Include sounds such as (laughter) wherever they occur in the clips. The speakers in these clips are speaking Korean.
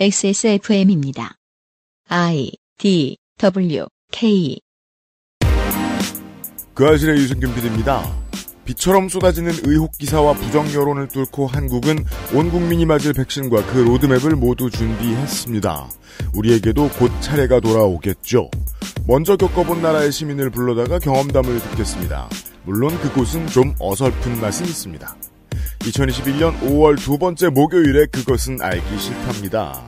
XSFM입니다. I D W K 그아실의 유승균 PD입니다. 비처럼 쏟아지는 의혹 기사와 부정 여론을 뚫고 한국은 온 국민이 맞을 백신과 그 로드맵을 모두 준비했습니다. 우리에게도 곧 차례가 돌아오겠죠. 먼저 겪어본 나라의 시민을 불러다가 경험담을 듣겠습니다. 물론 그곳은 좀 어설픈 맛이 있습니다. 2021년 5월 두 번째 목요일에 그것은 알기 싫답니다.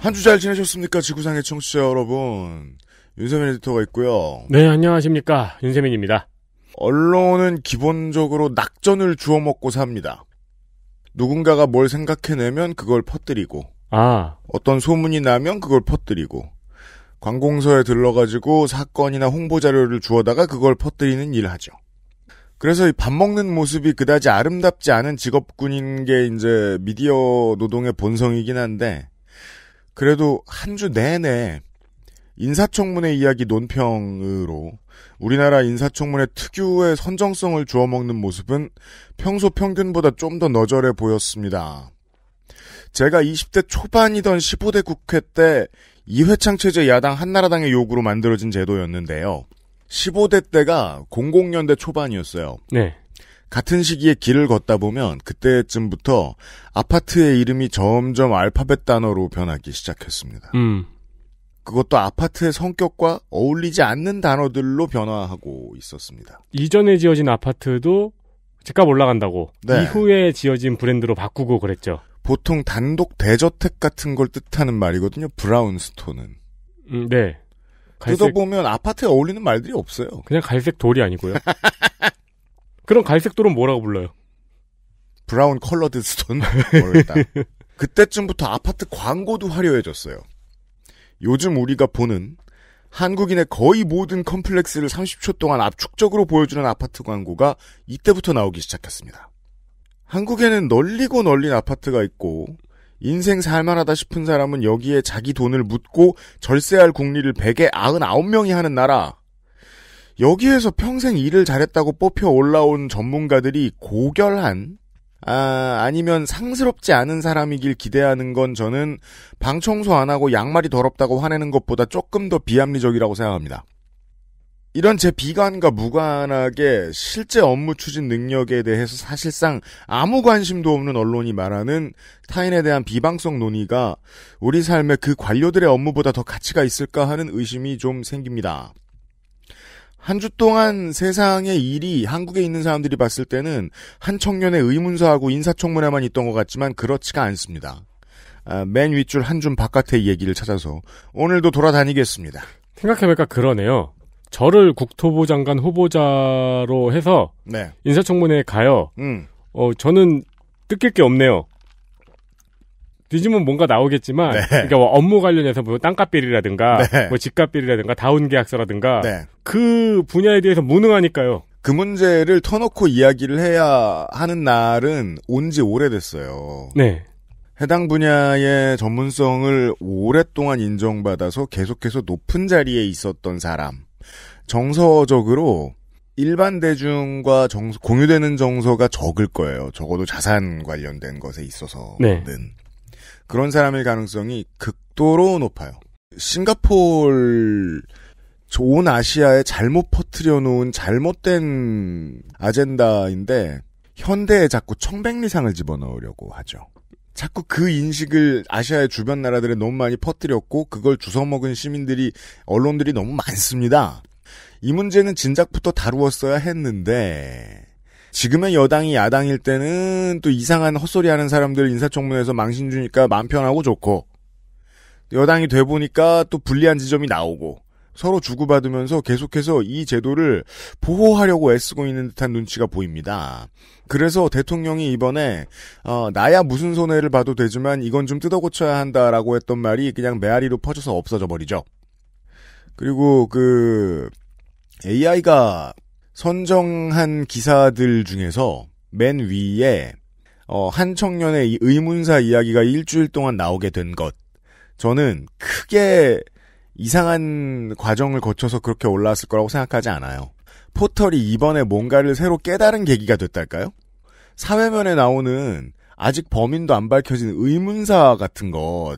한 주 잘 지내셨습니까? 지구상의 청취자 여러분. 윤세민 에디터가 있고요. 네, 안녕하십니까. 윤세민입니다. 언론은 기본적으로 낙전을 주워 먹고 삽니다. 누군가가 뭘 생각해내면 그걸 퍼뜨리고 아. 어떤 소문이 나면 그걸 퍼뜨리고 관공서에 들러가지고 사건이나 홍보 자료를 주워다가 그걸 퍼뜨리는 일을 하죠. 그래서 이 밥 먹는 모습이 그다지 아름답지 않은 직업군인 게 이제 미디어 노동의 본성이긴 한데 그래도 한 주 내내 인사청문회 이야기 논평으로 우리나라 인사청문회 특유의 선정성을 주워먹는 모습은 평소 평균보다 좀 더 너절해 보였습니다. 제가 20대 초반이던 15대 국회 때 이회창 체제 야당 한나라당의 요구로 만들어진 제도였는데요. 15대 때가 00년대 초반이었어요. 네. 같은 시기에 길을 걷다 보면 그때쯤부터 아파트의 이름이 점점 알파벳 단어로 변하기 시작했습니다. 음. 그것도 아파트의 성격과 어울리지 않는 단어들로 변화하고 있었습니다. 이전에 지어진 아파트도 집값 올라간다고 네. 이후에 지어진 브랜드로 바꾸고 그랬죠. 보통 단독 대저택 같은 걸 뜻하는 말이거든요. 브라운스톤은. 음, 네. 갈색... 뜯어보면 아파트에 어울리는 말들이 없어요. 그냥 갈색 돌이 아니고요. (laughs) 그럼 갈색 돌은 뭐라고 불러요? 브라운 컬러드 스톤? 모르겠다. (laughs) 그때쯤부터 아파트 광고도 화려해졌어요. 요즘 우리가 보는 한국인의 거의 모든 컴플렉스를 30초 동안 압축적으로 보여주는 아파트 광고가 이때부터 나오기 시작했습니다. 한국에는 널리고 널린 아파트가 있고 인생 살만하다 싶은 사람은 여기에 자기 돈을 묻고 절세할 궁리를 100에 99명이 하는 나라. 여기에서 평생 일을 잘했다고 뽑혀 올라온 전문가들이 고결한 아, 아니면 상스럽지 않은 사람이길 기대하는 건 저는 방 청소 안 하고 양말이 더럽다고 화내는 것보다 조금 더 비합리적이라고 생각합니다. 이런 제 비관과 무관하게 실제 업무 추진 능력에 대해서 사실상 아무 관심도 없는 언론이 말하는 타인에 대한 비방성 논의가 우리 삶에 그 관료들의 업무보다 더 가치가 있을까 하는 의심이 좀 생깁니다. 한 주 동안 세상의 일이 한국에 있는 사람들이 봤을 때는 한 청년의 의문사하고 인사청문회만 있던 것 같지만 그렇지가 않습니다. 아, 맨 윗줄 한 줌 바깥의 얘기를 찾아서 오늘도 돌아다니겠습니다. 생각해보니까 그러네요. 저를 국토부 장관 후보자로 해서 네. 인사청문회에 가요. 음. 어, 저는 뜯길 게 없네요. 뒤지면 뭔가 나오겠지만, 네. 그러니까 뭐 업무 관련해서 뭐 땅값 비리라든가, 네. 뭐 집값 비리라든가, 다운 계약서라든가, 네. 그 분야에 대해서 무능하니까요. 그 문제를 터놓고 이야기를 해야 하는 날은 온 지 오래됐어요. 네. 해당 분야의 전문성을 오랫동안 인정받아서 계속해서 높은 자리에 있었던 사람. 정서적으로 일반 대중과 정 공유되는 정서가 적을 거예요. 적어도 자산 관련된 것에 있어서는. 네. 그런 사람일 가능성이 극도로 높아요. 싱가폴 은 아시아에 잘못 퍼뜨려 놓은 잘못된 아젠다인데 현대에 자꾸 청백리상을 집어넣으려고 하죠. 자꾸 그 인식을 아시아의 주변 나라들에 너무 많이 퍼뜨렸고 그걸 주워 먹은 시민들이 언론들이 너무 많습니다. 이 문제는 진작부터 다루었어야 했는데 지금의 여당이 야당일 때는 또 이상한 헛소리 하는 사람들 인사청문회에서 망신 주니까 맘 편하고 좋고 여당이 돼 보니까 또 불리한 지점이 나오고 서로 주고받으면서 계속해서 이 제도를 보호하려고 애쓰고 있는 듯한 눈치가 보입니다. 그래서 대통령이 이번에 어, 나야 무슨 손해를 봐도 되지만 이건 좀 뜯어고쳐야 한다라고 했던 말이 그냥 메아리로 퍼져서 없어져 버리죠. 그리고 그 AI가 선정한 기사들 중에서 맨 위에 어, 한 청년의 의문사 이야기가 일주일 동안 나오게 된 것. 저는 크게 이상한 과정을 거쳐서 그렇게 올라왔을 거라고 생각하지 않아요. 포털이 이번에 뭔가를 새로 깨달은 계기가 됐달까요? 사회면에 나오는 아직 범인도 안 밝혀진 의문사 같은 것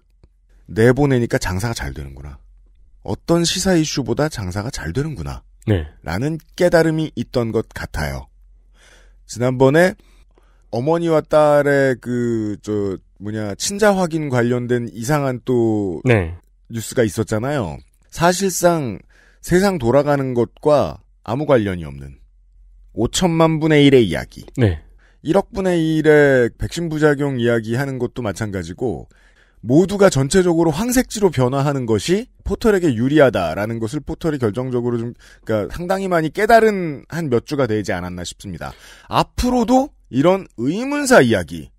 내보내니까 장사가 잘 되는구나. 어떤 시사 이슈보다 장사가 잘 되는구나. 네. 라는 깨달음이 있던 것 같아요. 지난번에 어머니와 딸의 그, 저, 뭐냐, 친자 확인 관련된 이상한 또, 네. 뉴스가 있었잖아요. 사실상 세상 돌아가는 것과 아무 관련이 없는 5천만 분의 1의 이야기. 네. 1억 분의 1의 백신 부작용 이야기 하는 것도 마찬가지고, 모두가 전체적으로 황색지로 변화하는 것이 포털에게 유리하다라는 것을 포털이 결정적으로 좀그니까 상당히 많이 깨달은 한 몇 주가 되지 않았나 싶습니다. 앞으로도 이런 의문사 이야기,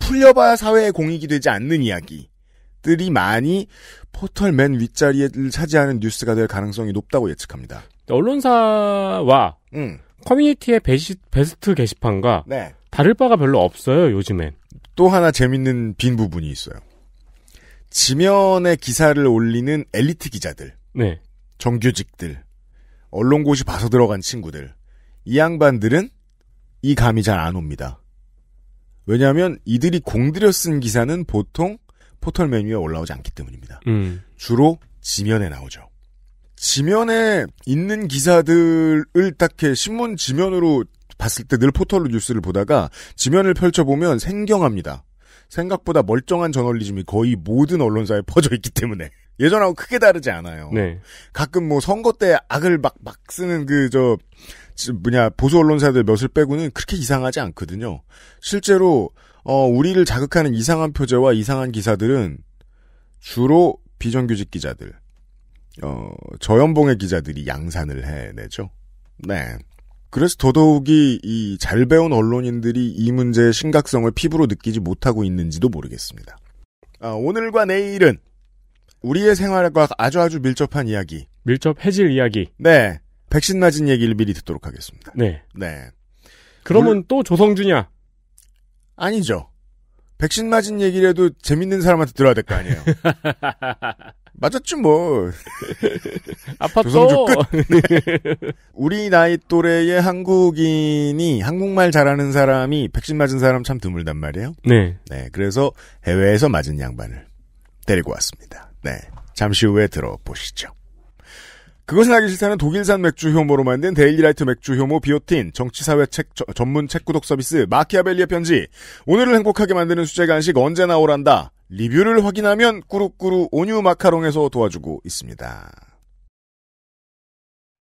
풀려봐야 사회의 공익이 되지 않는 이야기들이 많이 포털 맨 윗자리를 차지하는 뉴스가 될 가능성이 높다고 예측합니다. 언론사와 음. 커뮤니티의 베시, 베스트 게시판과 네. 다를 바가 별로 없어요, 요즘엔. 또 하나 재밌는 빈 부분이 있어요. 지면에 기사를 올리는 엘리트 기자들, 네. 정규직들, 언론고시 봐서 들어간 친구들, 이 양반들은 이 감이 잘 안 옵니다. 왜냐하면 이들이 공들여 쓴 기사는 보통 포털 메뉴에 올라오지 않기 때문입니다. 음. 주로 지면에 나오죠. 지면에 있는 기사들을 딱히 신문 지면으로 봤을 때 늘 포털 로 뉴스를 보다가 지면을 펼쳐보면 생경합니다. 생각보다 멀쩡한 저널리즘이 거의 모든 언론사에 (laughs) 퍼져 있기 때문에 예전하고 크게 다르지 않아요. 네. 가끔 뭐 선거 때 악을 막막 쓰는 그 저 뭐냐 보수 언론사들 몇을 빼고는 그렇게 이상하지 않거든요. 실제로 어 우리를 자극하는 이상한 표제와 이상한 기사들은 주로 비정규직 기자들, 어 저연봉의 기자들이 양산을 해내죠. 네. 그래서 더더욱이 이 잘 배운 언론인들이 이 문제의 심각성을 피부로 느끼지 못하고 있는지도 모르겠습니다. 아, 오늘과 내일은 우리의 생활과 아주 아주 밀접한 이야기. 밀접해질 이야기. 네. 백신 맞은 얘기를 미리 듣도록 하겠습니다. 네. 네. 그러면 물... 또 조성주냐? 아니죠. 백신 맞은 얘기라도 재밌는 사람한테 들어야 될 거 아니에요. (laughs) 맞았지 뭐. (laughs) 아팠어. (laughs) 우리 나이 또래의 한국인이 한국말 잘하는 사람이 백신 맞은 사람 참 드물단 말이에요. 네. 네. 그래서 해외에서 맞은 양반을 데리고 왔습니다. 네. 잠시 후에 들어보시죠. 그것을 하기 싫다는 독일산 맥주 효모로 만든 데일리라이트 맥주 효모 비오틴, 정치사회 책, 저, 전문 책 구독 서비스, 마키아벨리의 편지, 오늘을 행복하게 만드는 수제 간식 언제나 오란다, 리뷰를 확인하면 꾸룩꾸룩 온유 마카롱에서 도와주고 있습니다.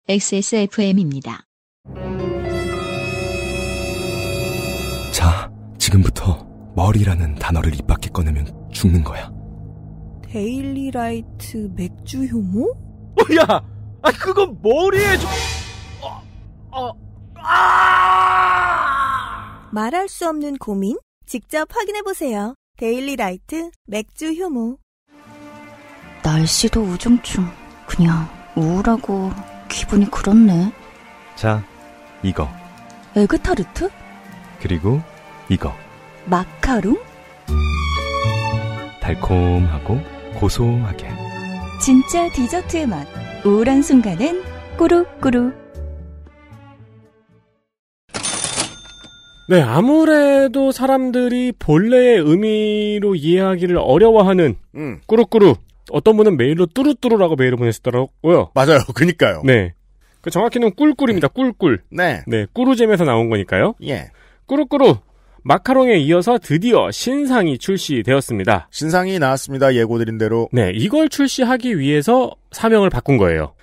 XSFM입니다. 자, 지금부터 머리라는 단어를 입 밖에 꺼내면 죽는 거야. 데일리라이트 맥주 효모? 어, 야, 아 그건 머리에 저... 어, 어, 아! 말할 수 없는 고민? 직접 확인해 보세요. 데일리라이트 맥주 효모 날씨도 우중충 그냥 우울하고 기분이 그렇네 자 이거 에그타르트? 그리고 이거 마카롱? 달콤하고 고소하게 진짜 디저트의 맛 우울한 순간엔 꾸룩꾸룩 네, 아무래도 사람들이 본래의 의미로 이해하기를 어려워하는 음. 꾸루꾸루. 어떤 분은 메일로 뚜루뚜루라고 메일을 보냈었더라고요 맞아요. (laughs) 그니까요. 네. 그 정확히는 꿀꿀입니다. 꿀꿀. 네. 네, 꾸루잼에서 나온 거니까요. 예. 꾸루꾸루. 마카롱에 이어서 드디어 신상이 출시되었습니다. 신상이 나왔습니다. 예고드린 대로. 네, 이걸 출시하기 위해서 사명을 바꾼 거예요.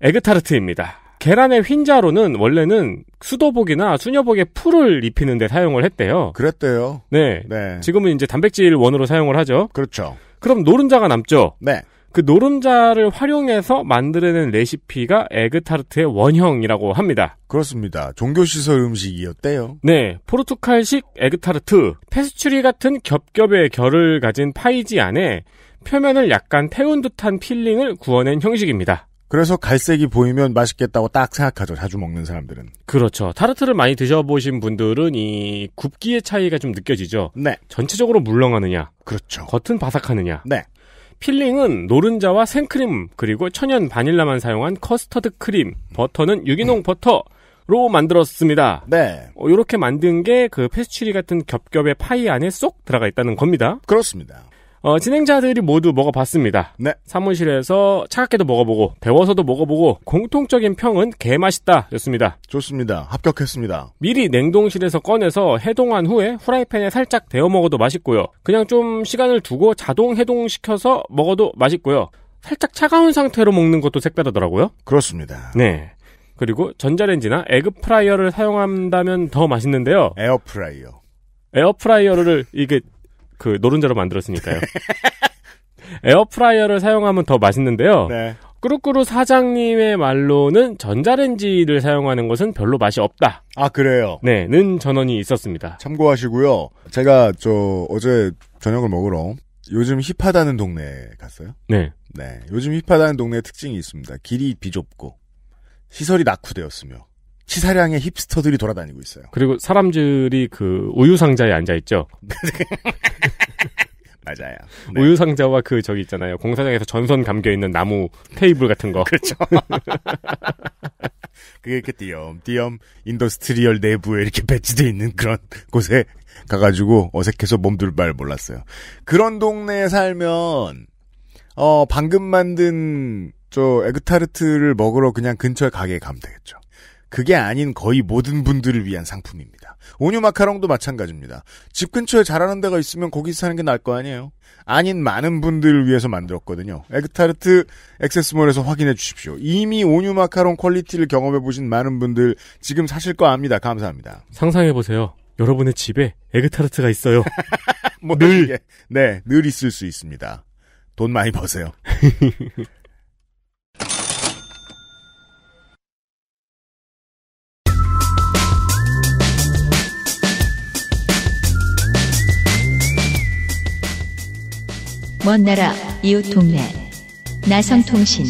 에그타르트입니다. 계란의 흰자로는 원래는 수도복이나 수녀복에 풀을 입히는데 사용을 했대요. 그랬대요. 네. 네. 지금은 이제 단백질 원으로 사용을 하죠. 그렇죠. 그럼 노른자가 남죠. 네. 그 노른자를 활용해서 만들어낸 레시피가 에그타르트의 원형이라고 합니다. 그렇습니다. 종교시설 음식이었대요. 네. 포르투갈식 에그타르트. 페스츄리 같은 겹겹의 결을 가진 파이지 안에 표면을 약간 태운 듯한 필링을 구워낸 형식입니다. 그래서 갈색이 보이면 맛있겠다고 딱 생각하죠. 자주 먹는 사람들은. 그렇죠. 타르트를 많이 드셔보신 분들은 이 굽기의 차이가 좀 느껴지죠. 네. 전체적으로 물렁하느냐. 그렇죠. 겉은 바삭하느냐. 네. 필링은 노른자와 생크림 그리고 천연 바닐라만 사용한 커스터드 크림, 버터는 유기농 음. 버터로 만들었습니다. 네. 이렇게 어, 만든 게 그 페스츄리 같은 겹겹의 파이 안에 쏙 들어가 있다는 겁니다. 그렇습니다. 어, 진행자들이 모두 먹어봤습니다. 네. 사무실에서 차갑게도 먹어보고 배워서도 먹어보고 공통적인 평은 개맛있다였습니다. 좋습니다. 합격했습니다. 미리 냉동실에서 꺼내서 해동한 후에 후라이팬에 살짝 데워 먹어도 맛있고요. 그냥 좀 시간을 두고 자동 해동시켜서 먹어도 맛있고요. 살짝 차가운 상태로 먹는 것도 색다르더라고요. 그렇습니다. 네. 그리고 전자레인지나 에그프라이어를 사용한다면 더 맛있는데요. 에어프라이어. 에어프라이어를 이게 그 노른자로 만들었으니까요. (laughs) 에어프라이어를 사용하면 더 맛있는데요. 네. 꾸루꾸루 사장님의 말로는 전자레인지를 사용하는 것은 별로 맛이 없다. 아 그래요? 네는 전원이 있었습니다. 참고하시고요. 제가 저 어제 저녁을 먹으러 요즘 힙하다는 동네에 갔어요. 네. 네. 요즘 힙하다는 동네의 특징이 있습니다. 길이 비좁고 시설이 낙후되었으며 시사량의 힙스터들이 돌아다니고 있어요. 그리고 사람들이 그 우유 상자에 앉아 있죠. (laughs) 맞아요. 네. 우유 상자와 그 저기 있잖아요. 공사장에서 전선 감겨 있는 나무 테이블 같은 거. 그렇죠. (laughs) 그게 이렇게 띄엄띄엄 인더스트리얼 내부에 이렇게 배치돼 있는 그런 곳에 가가지고 어색해서 몸 둘 바를 몰랐어요. 그런 동네에 살면 어 방금 만든 저 에그타르트를 먹으러 그냥 근처에 가게에 가면 되겠죠. 그게 아닌 거의 모든 분들을 위한 상품입니다. 온유 마카롱도 마찬가지입니다. 집 근처에 잘하는 데가 있으면 거기서 사는 게 나을 거 아니에요? 아닌 많은 분들을 위해서 만들었거든요. 에그타르트 액세스몰에서 확인해 주십시오. 이미 온유 마카롱 퀄리티를 경험해 보신 많은 분들 지금 사실 거 압니다. 감사합니다. 상상해 보세요. 여러분의 집에 에그타르트가 있어요. (laughs) 뭐 늘. 네, 늘 있을 수 있습니다. 돈 많이 버세요. (laughs) 먼 나라, 이웃 동네. 나성통신.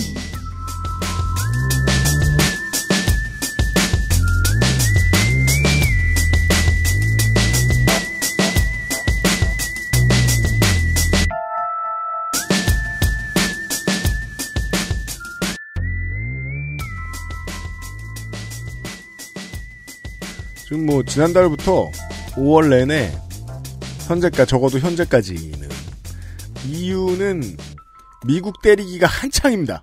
지금 뭐 지난달부터 5월 내내 현재까 적어도 현재까지는 이유는 미국 때리기가 한창입니다.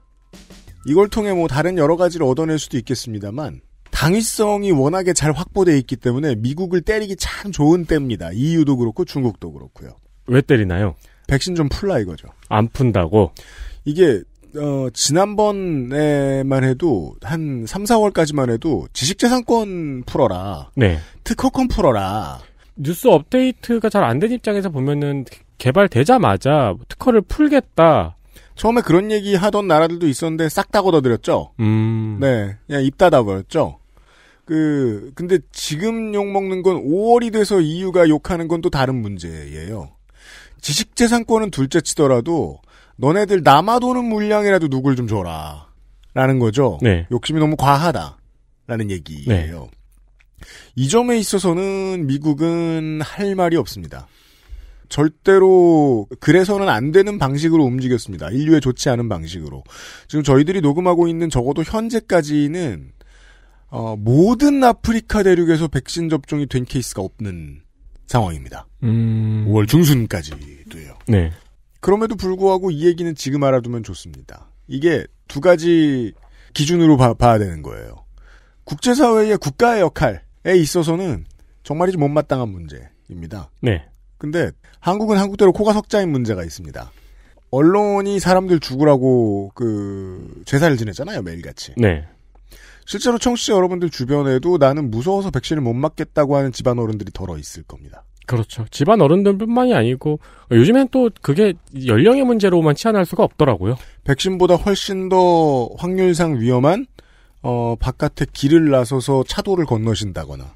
이걸 통해 뭐 다른 여러 가지를 얻어낼 수도 있겠습니다만 당위성이 워낙에 잘 확보돼 있기 때문에 미국을 때리기 참 좋은 때입니다. 이유도 e 그렇고 중국도 그렇고요. 왜 때리나요? 백신 좀 풀라 이거죠. 안 푼다고? 이게 어, 지난번에만 해도 한 3, 4월까지만 해도 지식재산권 풀어라. 네. 특허권 풀어라. 뉴스 업데이트가 잘 안 된 입장에서 보면은 개발되자마자 특허를 풀겠다. 처음에 그런 얘기 하던 나라들도 있었는데 싹 다 걷어들였죠. 음. 네, 그냥 입 닫아버렸죠. 그 근데 지금 욕 먹는 건 5월이 돼서 EU가 욕하는 건 또 다른 문제예요. 지식재산권은 둘째치더라도 너네들 남아도는 물량이라도 누굴 좀 줘라. 라는 거죠. 네. 욕심이 너무 과하다. 라는 얘기예요. 네. 이 점에 있어서는 미국은 할 말이 없습니다. 절대로 그래서는 안 되는 방식으로 움직였습니다. 인류에 좋지 않은 방식으로. 지금 저희들이 녹음하고 있는 적어도 현재까지는 어, 모든 아프리카 대륙에서 백신 접종이 된 케이스가 없는 상황입니다. 음... 5월 중순까지 도요 네. 그럼에도 불구하고 이 얘기는 지금 알아두면 좋습니다. 이게 두 가지 기준으로 봐, 봐야 되는 거예요. 국제사회의 국가의 역할에 있어서는 정말이지 못마땅한 문제입니다. 네. 근데 한국은 한국대로 코가 석자인 문제가 있습니다. 언론이 사람들 죽으라고 그 제사를 지냈잖아요 매일같이. 네. 실제로 청취자 여러분들 주변에도 나는 무서워서 백신을 못 맞겠다고 하는 집안 어른들이 덜어 있을 겁니다. 그렇죠. 집안 어른들뿐만이 아니고 요즘엔 또 그게 연령의 문제로만 치환할 수가 없더라고요. 백신보다 훨씬 더 확률상 위험한 어, 바깥에 길을 나서서 차도를 건너신다거나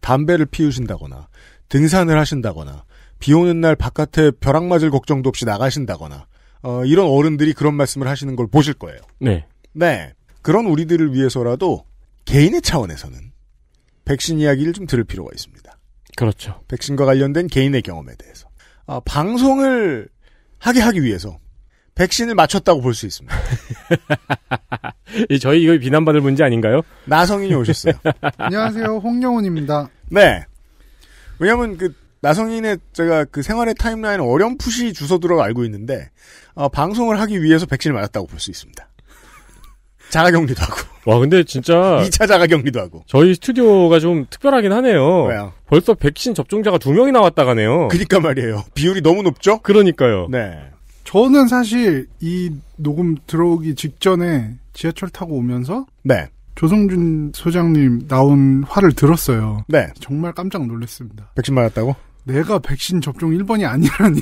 담배를 피우신다거나 등산을 하신다거나 비 오는 날 바깥에 벼락 맞을 걱정도 없이 나가신다거나 어, 이런 어른들이 그런 말씀을 하시는 걸 보실 거예요. 네. 네. 그런 우리들을 위해서라도 개인의 차원에서는 백신 이야기를 좀 들을 필요가 있습니다. 그렇죠. 백신과 관련된 개인의 경험에 대해서. 아, 방송을 하게 하기 위해서 백신을 맞췄다고 볼 수 있습니다. (laughs) 저희 이거 비난받을 문제 아닌가요? 나성인이 오셨어요. (laughs) 안녕하세요. 홍영훈입니다. 네. 왜냐면 그 나성인의 제가 그 생활의 타임라인을 어렴풋이 주소 들어 가 알고 있는데 어, 방송을 하기 위해서 백신을 맞았다고 볼 수 있습니다. (laughs) 자가격리도 하고. 와 근데 진짜 2차 (laughs) 자가격리도 하고. 저희 스튜디오가 좀 특별하긴 하네요. 왜요? 벌써 백신 접종자가 두 명이 나왔다가네요. 그니까 말이에요. 비율이 너무 높죠? 그러니까요. 네. 저는 사실 이 녹음 들어오기 직전에 지하철 타고 오면서 네. 조성준 소장님 나온 화를 들었어요. 네. 정말 깜짝 놀랐습니다. 백신 맞았다고? 내가 백신 접종 1번이 아니라니.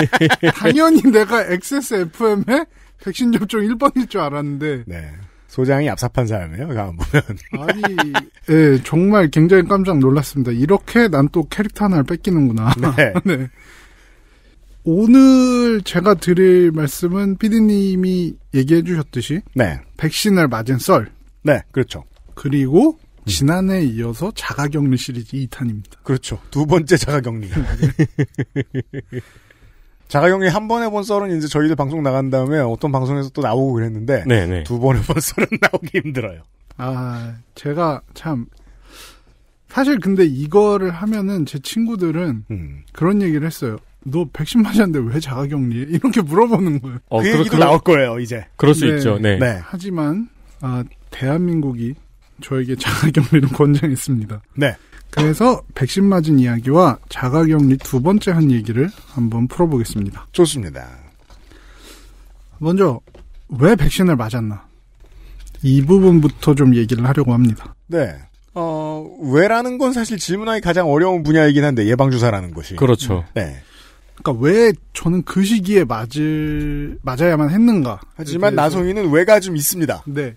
(laughs) 당연히 내가 XSFM에 백신 접종 1번일 줄 알았는데. 네. 소장이 압삽한 사람이에요, 가만 그 보면. 아니, 예, 정말 굉장히 깜짝 놀랐습니다. 이렇게 난 또 캐릭터 하나를 뺏기는구나. (laughs) 네. (laughs) 네. 오늘 제가 드릴 말씀은 피디님이 얘기해 주셨듯이. 네. 백신을 맞은 썰. 네, 그렇죠. 그리고 음. 지난해 에 이어서 자가격리 시리즈 2탄입니다. 그렇죠. 두 번째 자가격리가. (laughs) 자가격리 한 번 해본 썰은 이제 저희들 방송 나간 다음에 어떤 방송에서 또 나오고 그랬는데 네, 네. 두번 해본 썰은 (laughs) 나오기 힘들어요. 아 제가 참 사실 근데 이거를 하면은 제 친구들은 음. 그런 얘기를 했어요. 너 백신 맞았는데 왜자가격리 이렇게 물어보는 거예요. 그 어, 그 얘기도 그러, 나올 거예요 이제. 그럴 수 네, 있죠. 네. 네. 하지만 아, 대한민국이 저에게 자가격리를 권장했습니다. 네. 그래서 백신 맞은 이야기와 자가격리 두 번째 한 얘기를 한번 풀어보겠습니다. 좋습니다. 먼저 왜 백신을 맞았나 이 부분부터 좀 얘기를 하려고 합니다. 네. 어, 왜라는 건 사실 질문하기 가장 어려운 분야이긴 한데 예방주사라는 것이. 그렇죠. 네. 그러니까 왜 저는 그 시기에 맞을 맞아야만 했는가? 하지만 나성이는 왜가 좀 있습니다. 네.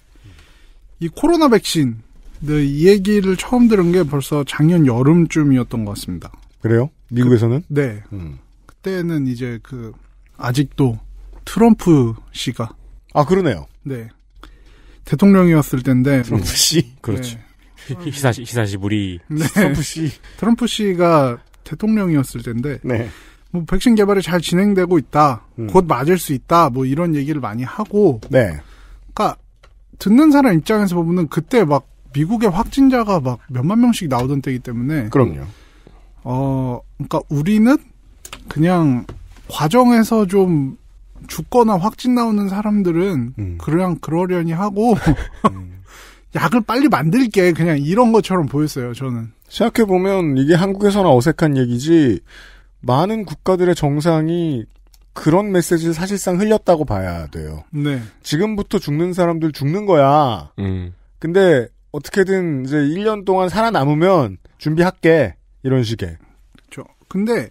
이 코로나 백신 네, 이 얘기를 처음 들은 게 벌써 작년 여름쯤이었던 것 같습니다. 그래요? 미국에서는? 그, 네. 음. 그때는 이제 그 아직도 트럼프 씨가 아 그러네요. 네. 대통령이었을 텐데 트럼프 씨 네. 그렇죠. 네. 희사시 희사시부리 네. 트럼프 씨 트럼프 씨가 대통령이었을 텐데 네. 뭐 백신 개발이 잘 진행되고 있다. 음. 곧 맞을 수 있다. 뭐 이런 얘기를 많이 하고 네. 그러니까 듣는 사람 입장에서 보면은 그때 막 미국의 확진자가 막 몇만 명씩 나오던 때이기 때문에 그럼요. 어, 그러니까 우리는 그냥 과정에서 좀 죽거나 확진 나오는 사람들은 음. 그냥 그러려니 하고 (laughs) 음. 약을 빨리 만들게 그냥 이런 것처럼 보였어요 저는 생각해 보면 이게 한국에서나 어색한 얘기지 많은 국가들의 정상이 그런 메시지를 사실상 흘렸다고 봐야 돼요. 네. 지금부터 죽는 사람들 죽는 거야. 음. 근데 어떻게든 이제 1년 동안 살아남으면 준비할게. 이런 식의. 저 그렇죠. 근데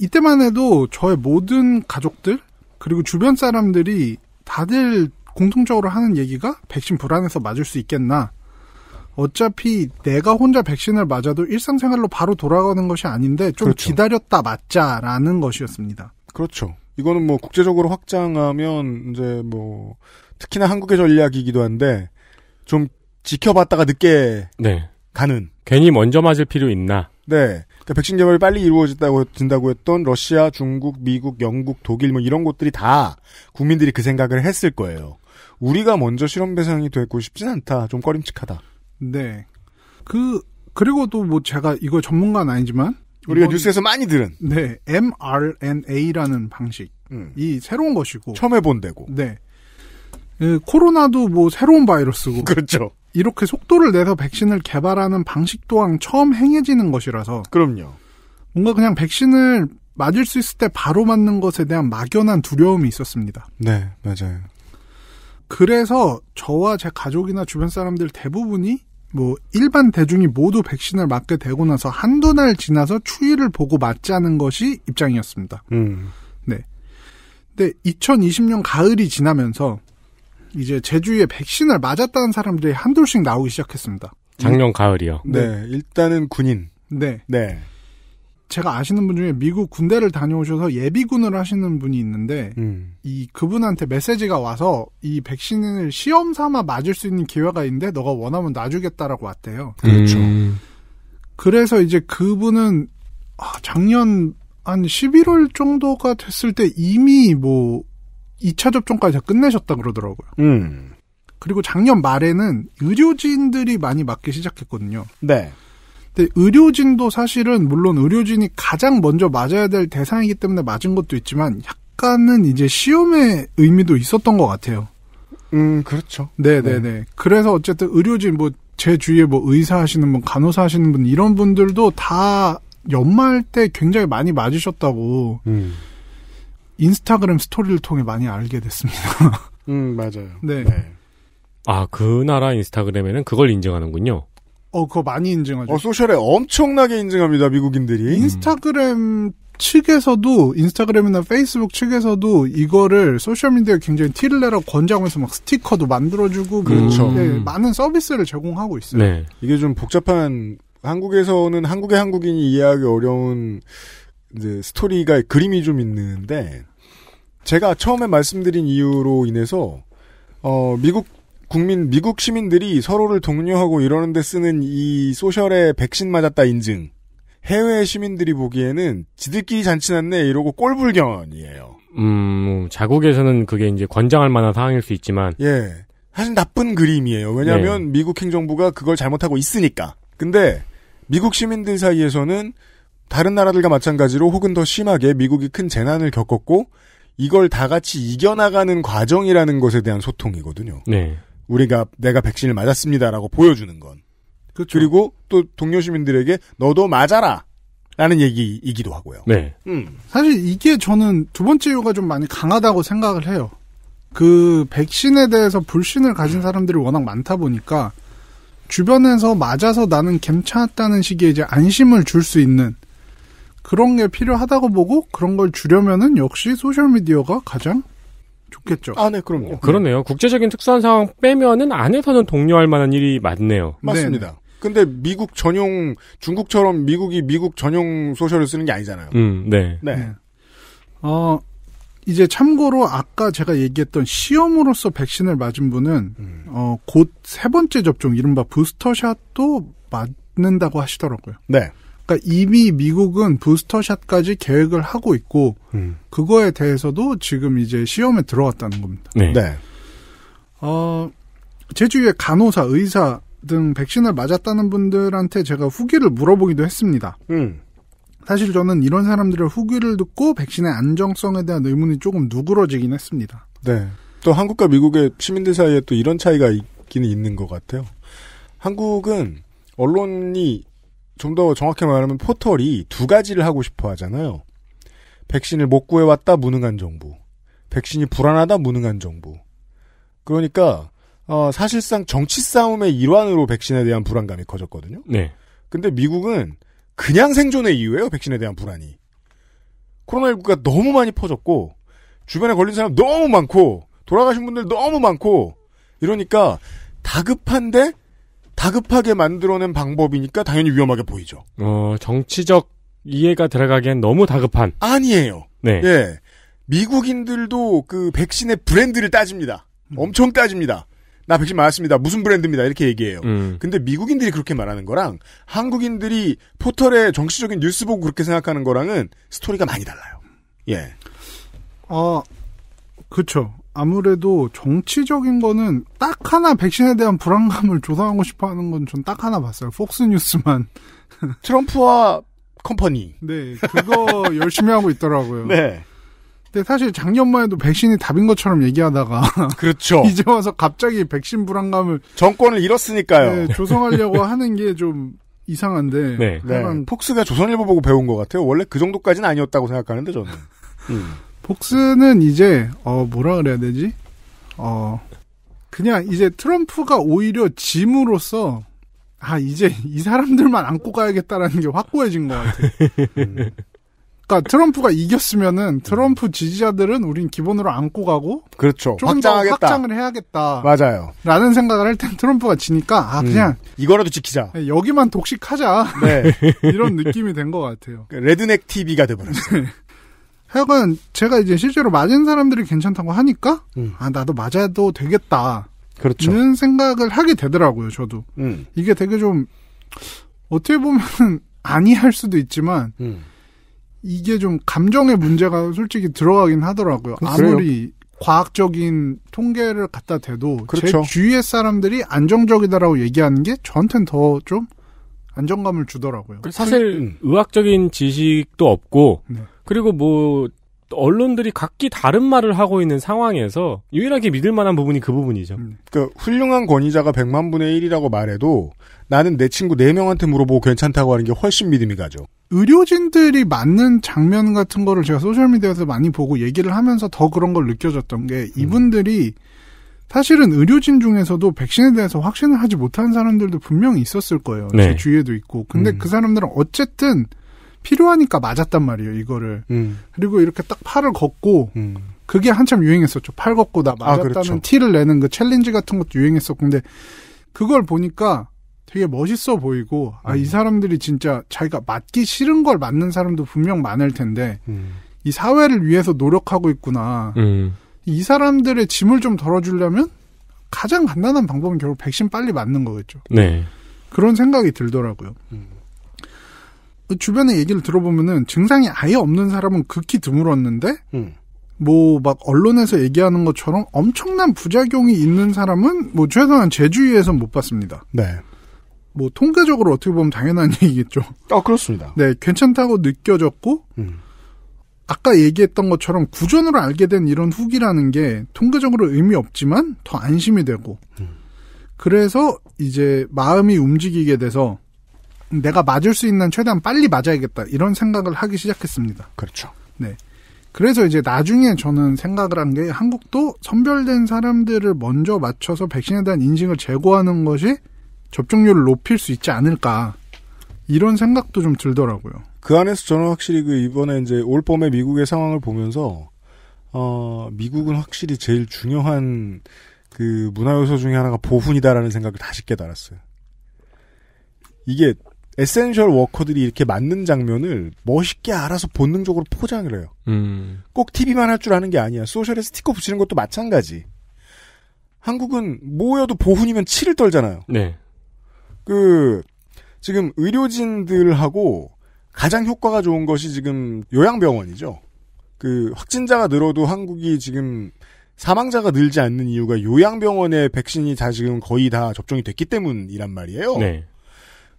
이때만 해도 저의 모든 가족들 그리고 주변 사람들이 다들 공통적으로 하는 얘기가 백신 불안해서 맞을 수 있겠나. 어차피 내가 혼자 백신을 맞아도 일상생활로 바로 돌아가는 것이 아닌데 좀 그렇죠. 기다렸다 맞자라는 것이었습니다. 그렇죠. 이거는 뭐 국제적으로 확장하면 이제 뭐 특히나 한국의 전략이기도 한데 좀 지켜봤다가 늦게 네. 가는 괜히 먼저 맞을 필요 있나? 네. 그러니까 백신 개발이 빨리 이루어진다고 된다고 했던 러시아, 중국, 미국, 영국, 독일 뭐 이런 곳들이 다 국민들이 그 생각을 했을 거예요. 우리가 먼저 실험 대상이 되고 싶진 않다. 좀 꺼림칙하다. 네. 그 그리고 또 뭐 제가 이거 전문가는 아니지만 우리가 뉴스에서 많이 들은 네 mRNA라는 방식이 음. 새로운 것이고 처음 해본 데고 네 그 코로나도 뭐 새로운 바이러스고 (laughs) 그렇죠 이렇게 속도를 내서 백신을 개발하는 방식 또한 처음 행해지는 것이라서 그럼요 뭔가 그냥 백신을 맞을 수 있을 때 바로 맞는 것에 대한 막연한 두려움이 있었습니다 네 맞아요 그래서 저와 제 가족이나 주변 사람들 대부분이 뭐 일반 대중이 모두 백신을 맞게 되고 나서 한두 날 지나서 추이를 보고 맞지않는 것이 입장이었습니다. 음. 네. 근데 2020년 가을이 지나면서 이제 제주에 백신을 맞았다는 사람들이 한둘씩 나오기 시작했습니다. 작년 가을이요. 네, 일단은 군인. 네. 네. 제가 아시는 분 중에 미국 군대를 다녀오셔서 예비군을 하시는 분이 있는데 음. 이 그분한테 메시지가 와서 이 백신을 시험 삼아 맞을 수 있는 기회가 있는데 너가 원하면 놔주겠다라고 왔대요. 그렇죠. 음. 그래서 이제 그분은 아, 작년 한 11월 정도가 됐을 때 이미 뭐 2차 접종까지 다 끝내셨다 그러더라고요. 음. 그리고 작년 말에는 의료진들이 많이 맞기 시작했거든요. 네. 근데 네, 의료진도 사실은 물론 의료진이 가장 먼저 맞아야 될 대상이기 때문에 맞은 것도 있지만 약간은 이제 시험의 의미도 있었던 것 같아요. 음, 그렇죠. 네네네. 네, 네. 그래서 어쨌든 의료진, 뭐, 제 주위에 뭐 의사 하시는 분, 간호사 하시는 분, 이런 분들도 다 연말 때 굉장히 많이 맞으셨다고, 음. 인스타그램 스토리를 통해 많이 알게 됐습니다. 음, 맞아요. 네. 네. 아, 그 나라 인스타그램에는 그걸 인정하는군요. 어, 그거 많이 인증하죠. 어, 소셜에 엄청나게 인증합니다, 미국인들이. 음. 인스타그램 측에서도, 인스타그램이나 페이스북 측에서도 이거를 소셜미디어에 굉장히 티를 내라 권장하면서 막 스티커도 만들어주고, 뭐 그렇죠. 네, 많은 서비스를 제공하고 있어요. 네. 이게 좀 복잡한, 한국에서는 한국의 한국인이 이해하기 어려운 이제 스토리가, 그림이 좀 있는데, 제가 처음에 말씀드린 이유로 인해서, 어, 미국 국민 미국 시민들이 서로를 독려하고 이러는 데 쓰는 이 소셜에 백신 맞았다 인증. 해외 시민들이 보기에는 지들끼리 잔치났네 이러고 꼴불견이에요. 음, 뭐 자국에서는 그게 이제 권장할 만한 상황일 수 있지만 예. 사실 나쁜 그림이에요. 왜냐하면 네. 미국 행정부가 그걸 잘못하고 있으니까. 근데 미국 시민들 사이에서는 다른 나라들과 마찬가지로 혹은 더 심하게 미국이 큰 재난을 겪었고 이걸 다 같이 이겨나가는 과정이라는 것에 대한 소통이거든요. 네. 우리가 내가 백신을 맞았습니다라고 보여주는 건. 그렇죠. 그리고 또 동료 시민들에게 너도 맞아라. 라는 얘기이기도 하고요. 네. 음. 사실 이게 저는 두 번째 이유가 좀 많이 강하다고 생각을 해요. 그 백신에 대해서 불신을 가진 사람들이 워낙 많다 보니까 주변에서 맞아서 나는 괜찮았다는 식의 이제 안심을 줄 수 있는 그런 게 필요하다고 보고 그런 걸 주려면은 역시 소셜 미디어가 가장 좋겠죠. 아, 네, 그럼요. 어, 그러네요. 네. 국제적인 특수한 상황 빼면은 안에서는 독려할 만한 일이 많네요. 네. 맞습니다. 네 근데 미국 전용 중국처럼 미국이 미국 전용 소셜을 쓰는 게 아니잖아요. 음, 네. 네. 네. 어, 이제 참고로 아까 제가 얘기했던 시험으로서 백신을 맞은 분은 음. 어, 곧 세 번째 접종 이른바 부스터샷도 맞는다고 하시더라고요. 네. 그러니까 이미 미국은 부스터샷까지 계획을 하고 있고 음. 그거에 대해서도 지금 이제 시험에 들어왔다는 겁니다. 네. 네. 어, 제 주위에 간호사, 의사 등 백신을 맞았다는 분들한테 제가 후기를 물어보기도 했습니다. 음. 사실 저는 이런 사람들의 후기를 듣고 백신의 안정성에 대한 의문이 조금 누그러지긴 했습니다. 네. 또 한국과 미국의 시민들 사이에 또 이런 차이가 있기는 있는 것 같아요. 한국은 언론이 좀더 정확히 말하면 포털이 두 가지를 하고 싶어 하잖아요. 백신을 못 구해왔다 무능한 정부. 백신이 불안하다 무능한 정부. 그러니까 어, 사실상 정치 싸움의 일환으로 백신에 대한 불안감이 커졌거든요. 네. 근데 미국은 그냥 생존의 이유예요. 백신에 대한 불안이. 코로나19가 너무 많이 퍼졌고 주변에 걸린 사람 너무 많고 돌아가신 분들 너무 많고 이러니까 다급한데 다급하게 만들어낸 방법이니까 당연히 위험하게 보이죠. 어, 정치적 이해가 들어가기엔 너무 다급한. 아니에요. 네. 예. 미국인들도 그 백신의 브랜드를 따집니다. 음. 엄청 따집니다. 나 백신 맞았습니다. 무슨 브랜드입니다. 이렇게 얘기해요. 음. 근데 미국인들이 그렇게 말하는 거랑 한국인들이 포털에 정치적인 뉴스 보고 그렇게 생각하는 거랑은 스토리가 많이 달라요. 예. 어, 그쵸. 아무래도 정치적인 거는 딱 하나 백신에 대한 불안감을 조성하고 싶어 하는 건전딱 하나 봤어요. 폭스뉴스만. (laughs) 트럼프와 컴퍼니. 네, 그거 (laughs) 열심히 하고 있더라고요. 네. 근데 사실 작년만 해도 백신이 답인 것처럼 얘기하다가 (laughs) 그렇죠. 이제 와서 갑자기 백신 불안감을 정권을 잃었으니까요. 네, 조성하려고 하는 게 좀 이상한데. 네. 네. 폭스가 조선일보 보고 배운 것 같아요. 원래 그 정도까지는 아니었다고 생각하는데 저는. 음. 복스는 이제 어 뭐라 그래야 되지? 어 그냥 이제 트럼프가 오히려 짐으로서 아 이제 이 사람들만 안고 가야겠다라는 게 확고해진 것 같아. 음. 그러니까 트럼프가 이겼으면은 트럼프 지지자들은 우린 기본으로 안고 가고 그렇죠. 좀더 확장을 해야겠다. 맞아요. 라는 생각을 할 땐 트럼프가 지니까 아 음. 그냥 음. 이거라도 지키자. 네, 여기만 독식하자. 네. (laughs) 이런 느낌이 된 것 같아요. 그 레드넥 TV가 돼버렸어요. 네. 하여간 제가 이제 실제로 맞은 사람들이 괜찮다고 하니까 음. 아 나도 맞아도 되겠다. 그렇죠. 는 생각을 하게 되더라고요. 저도 음. 이게 되게 좀 어떻게 보면 아니할 수도 있지만 음. 이게 좀 감정의 문제가 솔직히 들어가긴 하더라고요. 아무리 과학적인 통계를 갖다 대도 그렇죠. 제 주위의 사람들이 안정적이다라고 얘기하는 게 저한텐 더좀 안정감을 주더라고요. 사실 음. 의학적인 지식도 없고 네. 그리고 뭐 언론들이 각기 다른 말을 하고 있는 상황에서 유일하게 믿을 만한 부분이 그 부분이죠. 음. 그 훌륭한 권위자가 100만 분의 1이라고 말해도 나는 내 친구 4명한테 물어보고 괜찮다고 하는 게 훨씬 믿음이 가죠. 의료진들이 맞는 장면 같은 거를 제가 소셜미디어에서 많이 보고 얘기를 하면서 더 그런 걸 느껴졌던 게 음. 이분들이 음. 사실은 의료진 중에서도 백신에 대해서 확신을 하지 못한 사람들도 분명히 있었을 거예요. 네. 제 주위에도 있고. 근데 음. 그 사람들은 어쨌든 필요하니까 맞았단 말이에요, 이거를. 음. 그리고 이렇게 딱 팔을 걷고, 음. 그게 한참 유행했었죠. 팔 걷고 나 아, 맞았다는 아, 그렇죠. 티를 내는 그 챌린지 같은 것도 유행했었고. 근데 그걸 보니까 되게 멋있어 보이고, 아, 이 음. 사람들이 진짜 자기가 맞기 싫은 걸 맞는 사람도 분명 많을 텐데, 음. 이 사회를 위해서 노력하고 있구나. 음. 이 사람들의 짐을 좀 덜어주려면 가장 간단한 방법은 결국 백신 빨리 맞는 거겠죠. 네. 그런 생각이 들더라고요. 음. 주변의 얘기를 들어보면은 증상이 아예 없는 사람은 극히 드물었는데 음. 뭐막 언론에서 얘기하는 것처럼 엄청난 부작용이 있는 사람은 뭐 최소한 제 주위에서 못 봤습니다. 네. 뭐 통계적으로 어떻게 보면 당연한 (laughs) 얘기겠죠. 아 그렇습니다. 네, 괜찮다고 느껴졌고 음. 아까 얘기했던 것처럼 구전으로 알게 된 이런 후기라는 게 통계적으로 의미 없지만 더 안심이 되고 음. 그래서 이제 마음이 움직이게 돼서 내가 맞을 수 있는 최대한 빨리 맞아야겠다 이런 생각을 하기 시작했습니다. 그렇죠. 네. 그래서 이제 나중에 저는 생각을 한 게 한국도 선별된 사람들을 먼저 맞춰서 백신에 대한 인식을 제고하는 것이 접종률을 높일 수 있지 않을까. 이런 생각도 좀 들더라고요. 그 안에서 저는 확실히 그 이번에 이제 올 봄에 미국의 상황을 보면서 어, 미국은 확실히 제일 중요한 그 문화 요소 중에 하나가 보훈이다라는 생각을 다시 깨달았어요. 이게 에센셜 워커들이 이렇게 맞는 장면을 멋있게 알아서 본능적으로 포장을 해요. 음. 꼭 TV만 할 줄 아는 게 아니야. 소셜에 스티커 붙이는 것도 마찬가지. 한국은 모여도 보훈이면 치를 떨잖아요. 네. 그 지금 의료진들하고 가장 효과가 좋은 것이 지금 요양병원이죠. 그 확진자가 늘어도 한국이 지금 사망자가 늘지 않는 이유가 요양병원의 백신이 다 지금 거의 다 접종이 됐기 때문이란 말이에요. 네.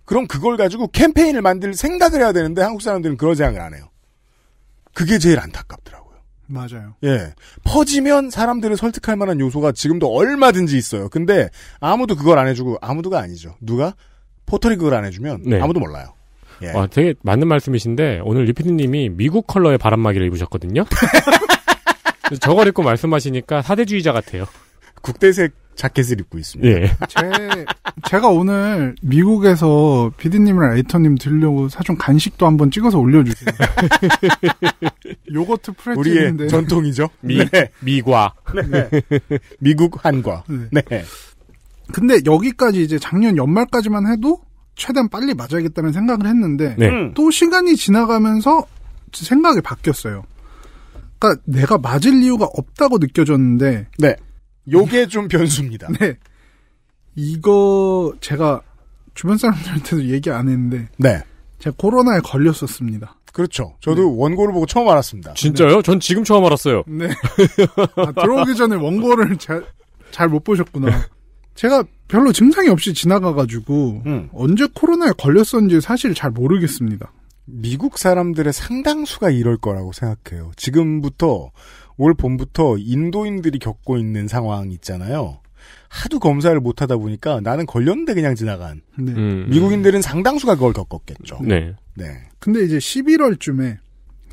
그럼 그걸 가지고 캠페인을 만들 생각을 해야 되는데 한국 사람들은 그런 생각을 안 해요. 그게 제일 안타깝더라고요. 맞아요. 예. 퍼지면 사람들을 설득할 만한 요소가 지금도 얼마든지 있어요. 근데 아무도 그걸 안 해주고 아무도가 아니죠. 누가 포토리그를안 해주면 네. 아무도 몰라요. 예. 와, 아, 되게 맞는 말씀이신데 오늘 리피디님이 미국 컬러의 바람막이를 입으셨거든요. (laughs) 저걸 입고 말씀하시니까 사대주의자 같아요. 국대색 자켓을 입고 있습니다. 예. 제, 제가 오늘 미국에서 피디님이랑 에이터님 들려고 사준 간식도 한번 찍어서 올려주세요. (laughs) 요거트 프레첼 우리의 전통이죠. 미, 네. 미과. 네. 미국 한과. 네. 네. 근데 여기까지 이제 작년 연말까지만 해도 최대한 빨리 맞아야겠다는 생각을 했는데 네. 음. 또 시간이 지나가면서 생각이 바뀌었어요. 그러니까 내가 맞을 이유가 없다고 느껴졌는데 네. 요게 좀 변수입니다. 네. 이거 제가 주변 사람들한테도 얘기 안 했는데 네. 제가 코로나에 걸렸었습니다. 그렇죠. 저도 네. 원고를 보고 처음 알았습니다. 진짜요? 네. 전 지금 처음 알았어요. 네. 아, 들어오기 전에 원고를 잘 잘 못 보셨구나. (laughs) 제가 별로 증상이 없이 지나가가지고 음. 언제 코로나에 걸렸었는지 사실 잘 모르겠습니다. 미국 사람들의 상당수가 이럴 거라고 생각해요. 지금부터 올 봄부터 인도인들이 겪고 있는 상황 있잖아요. 하도 검사를 못 하다 보니까 나는 걸렸는데 그냥 지나간. 네. 음, 미국인들은 음. 상당수가 그걸 겪었겠죠. 네. 네. 근데 이제 11월쯤에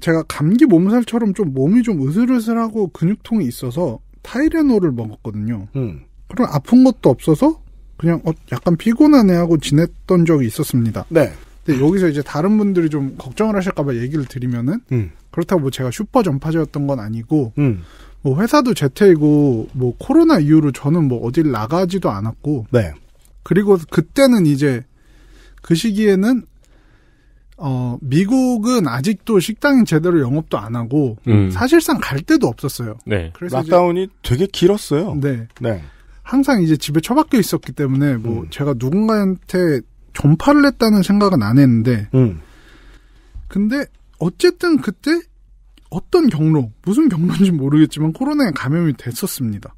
제가 감기 몸살처럼 좀 몸이 좀 으슬으슬하고 근육통이 있어서 타이레놀을 먹었거든요. 음. 그런 아픈 것도 없어서 그냥 어, 약간 피곤하네 하고 지냈던 적이 있었습니다. 네. 근데 여기서 이제 다른 분들이 좀 걱정을 하실까봐 얘기를 드리면은 음. 그렇다고 뭐 제가 슈퍼 전파제였던 건 아니고 음. 뭐 회사도 재퇴이고 뭐 코로나 이후로 저는 뭐 어딜 나가지도 않았고 네. 그리고 그때는 이제 그 시기에는 어 미국은 아직도 식당이 제대로 영업도 안 하고 음. 사실상 갈 데도 없었어요. 네. 그래서 락다운이 되게 길었어요. 네. 네. 항상 이제 집에 처박혀 있었기 때문에 뭐 음. 제가 누군가한테 전파를 했다는 생각은 안 했는데 음. 근데 어쨌든 그때 어떤 경로 무슨 경로인지 모르겠지만 코로나에 감염이 됐었습니다.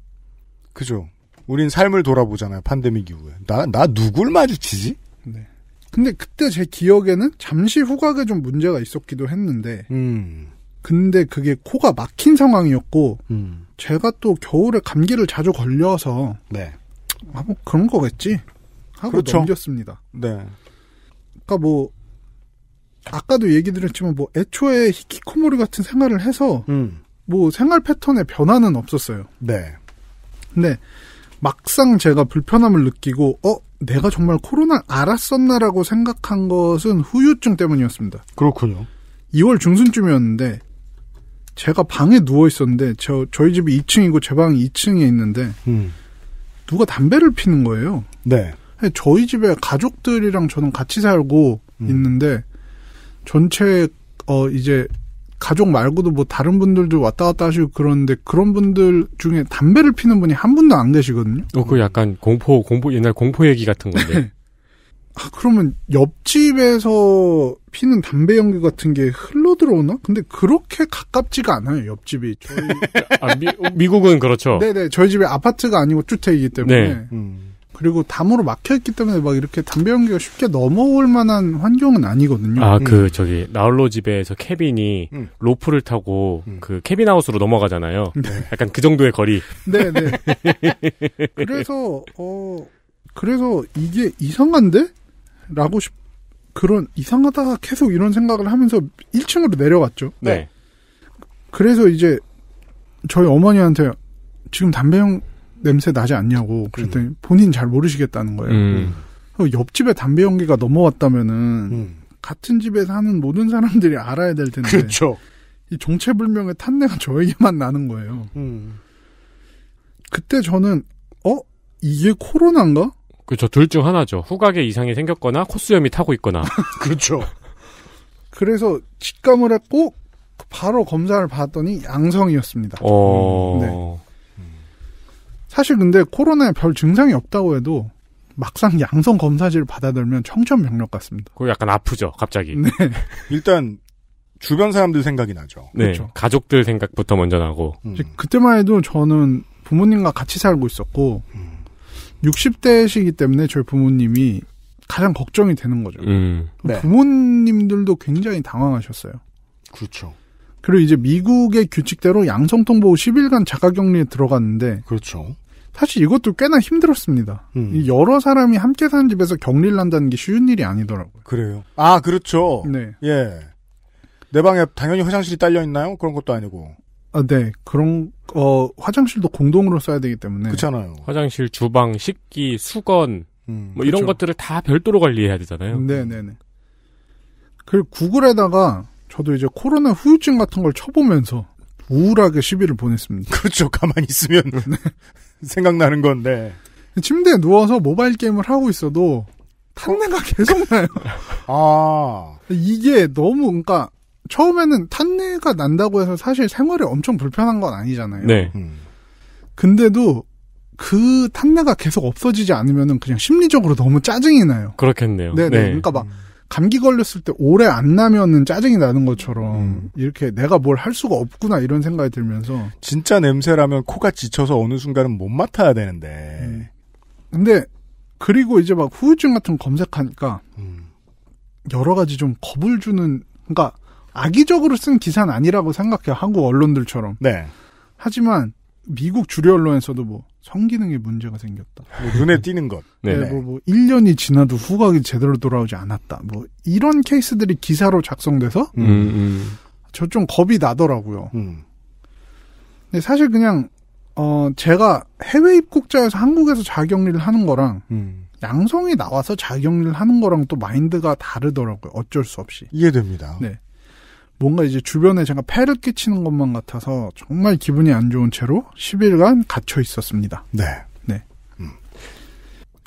그죠. 우린 삶을 돌아보잖아요. 팬데믹 이후에 나 나 누굴 마주치지? 네. 근데 그때 제 기억에는 잠시 후각에 좀 문제가 있었기도 했는데 음. 근데 그게 코가 막힌 상황이었고 음. 제가 또 겨울에 감기를 자주 걸려서 네. 아, 뭐 그런 거겠지 하고 그렇죠. 넘겼습니다. 네. 그러니까 뭐 아까도 얘기 드렸지만 뭐 애초에 히키코모리 같은 생활을 해서 음. 뭐 생활 패턴의 변화는 없었어요. 네. 근데 막상 제가 불편함을 느끼고 어 내가 정말 코로나 알았었나라고 생각한 것은 후유증 때문이었습니다. 그렇군요. 2월 중순쯤이었는데 제가 방에 누워 있었는데 저 저희 집이 2층이고 제 방이 2층에 있는데 음. 누가 담배를 피는 거예요. 네. 저희 집에 가족들이랑 저는 같이 살고 음. 있는데 전체 어 이제 가족 말고도 뭐 다른 분들도 왔다 갔다 하시고 그러는데 그런 분들 중에 담배를 피는 분이 한 분도 안 계시거든요. 어, 그 약간 공포, 공포, 옛날 공포 얘기 같은 건데. 네. 아, 그러면 옆집에서 피는 담배 연기 같은 게 흘러 들어오나? 근데 그렇게 가깝지가 않아요, 옆집이. 저희... (laughs) 아, 미, 국은 그렇죠. 네네, 저희 집이 아파트가 아니고 주택이기 때문에. 네. 음. 그리고 담으로 막혀있기 때문에 막 이렇게 담배 연기가 쉽게 넘어올 만한 환경은 아니거든요. 아, 그 음. 그, 저기, 나홀로 집에서 케빈이 음. 로프를 타고 음. 그 케빈하우스로 넘어가잖아요. 네. 약간 그 정도의 거리. 네네. (laughs) 그래서, 어, 그래서 이게 이상한데? 라고 싶, 그런 이상하다 계속 이런 생각을 하면서 1층으로 내려갔죠. 네. 그래서 이제 저희 어머니한테 지금 담배형 냄새 나지 않냐고 그랬더니 음. 본인 잘 모르시겠다는 거예요. 음. 옆집에 담배 연기가 넘어왔다면은 음. 같은 집에 사는 모든 사람들이 알아야 될 텐데. 그렇죠. 이 정체불명의 탄내가 저에게만 나는 거예요. 음. 그때 저는 어 이게 코로나인가? 그렇죠. 둘 중 하나죠. 후각에 이상이 생겼거나 콧수염이 타고 있거나. (laughs) 그렇죠. 그래서 직감을 했고 바로 검사를 받았더니 양성이었습니다. 어... 음, 네. 사실 근데 코로나에 별 증상이 없다고 해도 막상 양성 검사지를 받아들면 청천벽력 같습니다. 그 약간 아프죠, 갑자기. 네. (laughs) 일단 주변 사람들 생각이 나죠. 네. 그렇죠. 가족들 생각부터 먼저 나고. 음. 그때만 해도 저는 부모님과 같이 살고 있었고 음. 60대시기 때문에 저희 부모님이 가장 걱정이 되는 거죠. 음. 네. 부모님들도 굉장히 당황하셨어요. 그렇죠. 그리고 이제 미국의 규칙대로 양성통 보호 10일간 자가격리에 들어갔는데 그렇죠. 사실 이것도 꽤나 힘들었습니다. 음. 여러 사람이 함께 사는 집에서 격리를 한다는 게 쉬운 일이 아니더라고요. 그래요. 아 그렇죠. 네. 예. 내 방에 당연히 화장실이 딸려 있나요? 그런 것도 아니고. 아, 네. 그런, 어, 화장실도 공동으로 써야 되기 때문에. 그렇잖아요. 화장실, 주방, 식기, 수건, 음, 뭐 그쵸. 이런 그렇죠. 것들을 다 별도로 관리해야 되잖아요. 네네네. 네, 네. 그리고 구글에다가 저도 이제 코로나 후유증 같은 걸 쳐보면서 우울하게 시비를 보냈습니다. 그렇죠. 가만히 있으면 (laughs) 네. 생각나는 건데. 침대에 누워서 모바일 게임을 하고 있어도 탄내가 계속 나요. 아. 이게 너무, 그러니까 처음에는 탄내가 난다고 해서 사실 생활이 엄청 불편한 건 아니잖아요. 네. 음. 근데도 그 탄내가 계속 없어지지 않으면은 그냥 심리적으로 너무 짜증이 나요. 그렇겠네요. 네네. 네. 그러니까 막 감기 걸렸을 때 오래 안 나면은 짜증이 나는 것처럼 음. 이렇게 내가 뭘 할 수가 없구나 이런 생각이 들면서 진짜 냄새라면 코가 지쳐서 어느 순간은 못 맡아야 되는데. 음. 근데 그리고 이제 막 후유증 같은 거 검색하니까 음. 여러 가지 좀 겁을 주는 그러니까 악의적으로 쓴 기사는 아니라고 생각해요. 한국 언론들처럼. 네. 하지만 미국 주류 언론에서도 뭐 성기능에 문제가 생겼다. 뭐 눈에 띄는 것. 네, 네. 뭐, 뭐 1년이 지나도 후각이 제대로 돌아오지 않았다. 뭐 이런 케이스들이 기사로 작성돼서 음, 음. 저좀 겁이 나더라고요. 음. 근데 사실 그냥 어 제가 해외 입국자에서 한국에서 자격리를 하는 거랑 음. 양성이 나와서 자격리를 하는 거랑 또 마인드가 다르더라고요. 어쩔 수 없이. 이해됩니다. 네. 뭔가 이제 주변에 제가 폐를 끼치는 것만 같아서 정말 기분이 안 좋은 채로 10일간 갇혀 있었습니다. 네. 네. 음.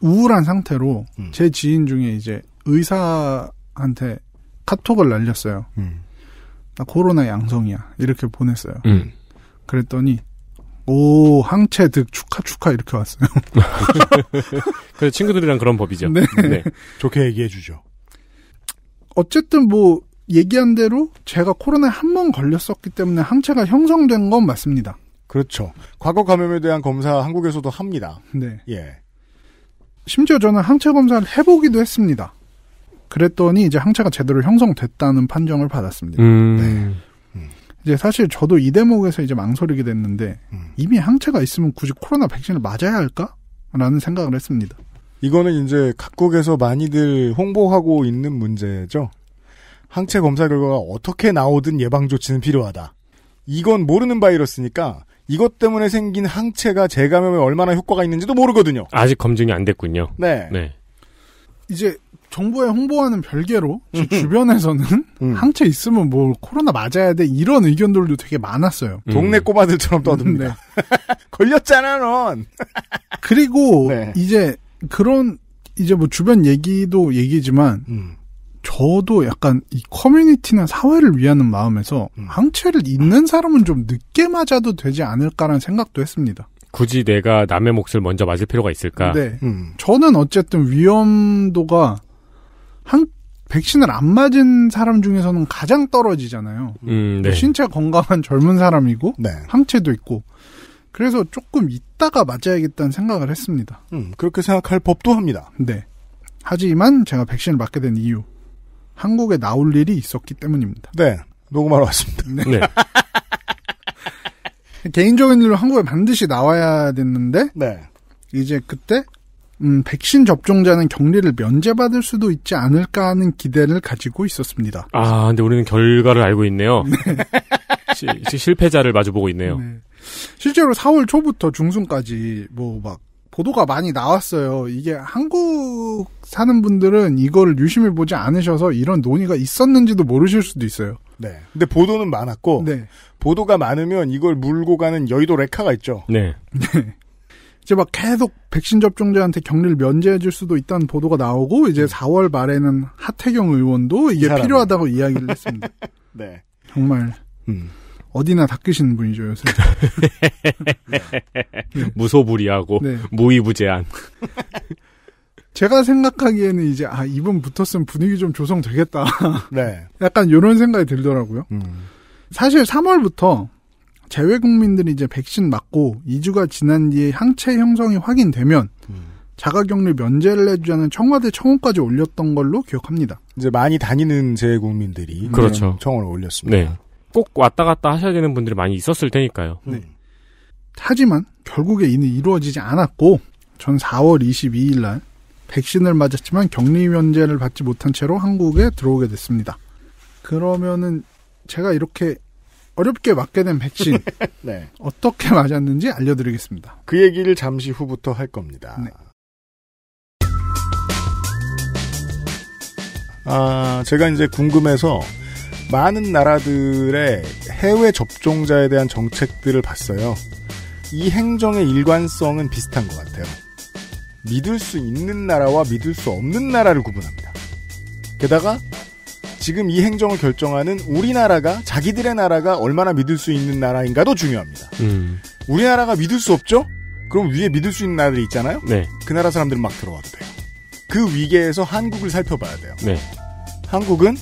우울한 상태로 음. 제 지인 중에 이제 의사한테 카톡을 날렸어요. 음. 나 코로나 양성이야. 이렇게 보냈어요. 음. 그랬더니 오 항체 득 축하 축하 이렇게 왔어요. (laughs) 그래서 친구들이랑 그런 법이죠. 네. 네. 좋게 얘기해 주죠. 어쨌든 뭐 얘기한 대로 제가 코로나에 한 번 걸렸었기 때문에 항체가 형성된 건 맞습니다. 그렇죠. 과거 감염에 대한 검사 한국에서도 합니다. 네. 예. 심지어 저는 항체 검사를 해보기도 했습니다. 그랬더니 이제 항체가 제대로 형성됐다는 판정을 받았습니다. 음. 네. 이제 사실 저도 이 대목에서 이제 망설이게 됐는데 음. 이미 항체가 있으면 굳이 코로나 백신을 맞아야 할까? 라는 생각을 했습니다. 이거는 이제 각국에서 많이들 홍보하고 있는 문제죠. 항체 검사 결과가 어떻게 나오든 예방 조치는 필요하다. 이건 모르는 바이러스니까 이것 때문에 생긴 항체가 재감염에 얼마나 효과가 있는지도 모르거든요. 아직 검증이 안 됐군요. 네. 네. 이제 정부의 홍보하는 별개로 주변에서는 음. 음. 항체 있으면 뭐 코로나 맞아야 돼 이런 의견들도 되게 많았어요. 음. 동네 꼬마들처럼 떠듭니다. 네. (laughs) 걸렸잖아 넌. 그리고 네. 이제 그런 이제 뭐 주변 얘기도 얘기지만 음. 저도 약간 이 커뮤니티나 사회를 위하는 마음에서 음. 항체를 잇는 사람은 좀 늦게 맞아도 되지 않을까라는 생각도 했습니다. 굳이 내가 남의 몫을 먼저 맞을 필요가 있을까? 네. 음. 저는 어쨌든 위험도가 한 백신을 안 맞은 사람 중에서는 가장 떨어지잖아요. 음, 네. 신체 건강한 젊은 사람이고 네. 항체도 있고 그래서 조금 있다가 맞아야겠다는 생각을 했습니다. 음, 그렇게 생각할 법도 합니다. 네. 하지만 제가 백신을 맞게 된 이유 한국에 나올 일이 있었기 때문입니다. 네. 녹음하러 왔습니다. 네. 네. (laughs) 개인적인 일로 한국에 반드시 나와야 됐는데 네. 이제 그때 음, 백신 접종자는 격리를 면제받을 수도 있지 않을까 하는 기대를 가지고 있었습니다. 아, 근데 우리는 결과를 알고 있네요. (laughs) 네. 시, 실패자를 마주보고 있네요. 네. 실제로 4월 초부터 중순까지 뭐막 보도가 많이 나왔어요. 이게 한국 사는 분들은 이거를 유심히 보지 않으셔서 이런 논의가 있었는지도 모르실 수도 있어요. 네. 근데 보도는 많았고 네. 보도가 많으면 이걸 물고 가는 여의도 레카가 있죠. 네. (laughs) 네. 이제 막 계속 백신 접종자한테 격리를 면제해 줄 수도 있다는 보도가 나오고 이제 4월 음. 말에는 하태경 의원도 이게 필요하다고 이야기를 했습니다. (laughs) 네. 정말 음. 어디나 닦이시는 분이죠, 요새. (laughs) 네. 무소불위하고 네. 무위부재한. 제가 생각하기에는 이제 아 이분 붙었으면 분위기 좀 조성되겠다. (laughs) 네. 약간 이런 생각이 들더라고요. 음. 사실 3월부터 재외 국민들이 이제 백신 맞고 2주가 지난 뒤에 항체 형성이 확인되면 음. 자가격리 면제를 해주자는 청와대 청원까지 올렸던 걸로 기억합니다. 이제 많이 다니는 재외 국민들이 그렇죠. 청원을 올렸습니다. 네. 꼭 왔다 갔다 하셔야 되는 분들이 많이 있었을 테니까요. 네. 음. 하지만 결국에 이는 이루어지지 않았고 전 4월 22일 날 백신을 맞았지만 격리 면제를 받지 못한 채로 한국에 들어오게 됐습니다. 그러면은 제가 이렇게 어렵게 맞게 된 백신 (laughs) 네. 어떻게 맞았는지 알려드리겠습니다. 그 얘기를 잠시 후부터 할 겁니다. 네. 아 제가 이제 궁금해서 많은 나라들의 해외 접종자에 대한 정책들을 봤어요. 이 행정의 일관성은 비슷한 것 같아요. 믿을 수 있는 나라와 믿을 수 없는 나라를 구분합니다. 게다가 지금 이 행정을 결정하는 우리나라가 자기들의 나라가 얼마나 믿을 수 있는 나라인가도 중요합니다. 음. 우리나라가 믿을 수 없죠? 그럼 위에 믿을 수 있는 나라들이 있잖아요. 네. 그 나라 사람들은 막 들어와도 돼요. 그 위계에서 한국을 살펴봐야 돼요. 네. 한국은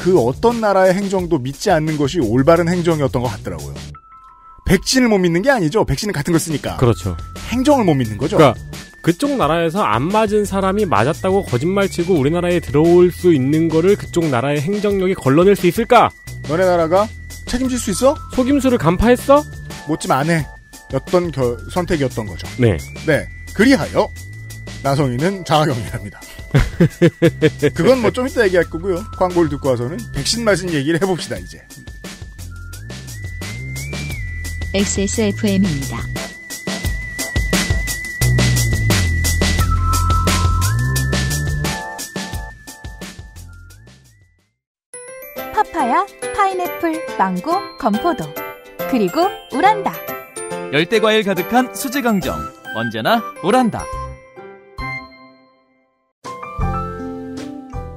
그 어떤 나라의 행정도 믿지 않는 것이 올바른 행정이었던 것 같더라고요. 백신을 못 믿는 게 아니죠. 백신은 같은 걸 쓰니까. 그렇죠. 행정을 못 믿는 거죠. 그러니까 그쪽 나라에서 안 맞은 사람이 맞았다고 거짓말치고 우리나라에 들어올 수 있는 거를 그쪽 나라의 행정력이 걸러낼 수 있을까? 너네 나라가 책임질 수 있어? 속임수를 간파했어? 못지만 안 해. 어떤 선택이었던 거죠. 네. 네. 그리하여 나성이는 장학격리랍니다 (laughs) 그건 뭐 좀 이따 얘기할 거고요. 광고를 듣고 와서는 백신 맞은 얘기를 해봅시다, 이제. XSFM입니다. 파파야, 파인애플, 망고, 건포도. 그리고 우란다. 열대과일 가득한 수제강정. 언제나 우란다.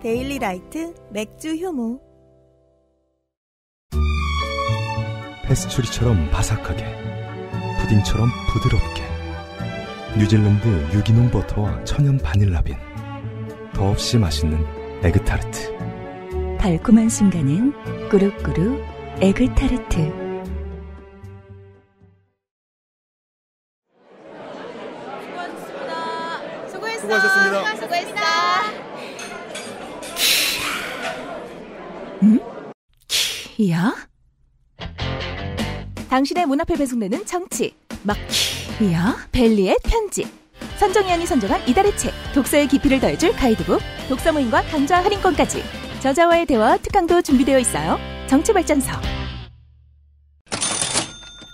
데일리 라이트 맥주 효모 페스츄리처럼 바삭하게 부딩처럼 부드럽게 뉴질랜드 유기농 버터와 천연 바닐라빈 더없이 맛있는 에그타르트 달콤한 순간은 꾸룩꾸룩 에그타르트 음? 키야? 당신의 문 앞에 배송되는 정치 막 키야? 벨리의 편지 선정위원이 선정한 이달의 책 독서의 깊이를 더해줄 가이드북 독서 모임과 강좌 할인권까지 저자와의 대화 특강도 준비되어 있어요 정치발전서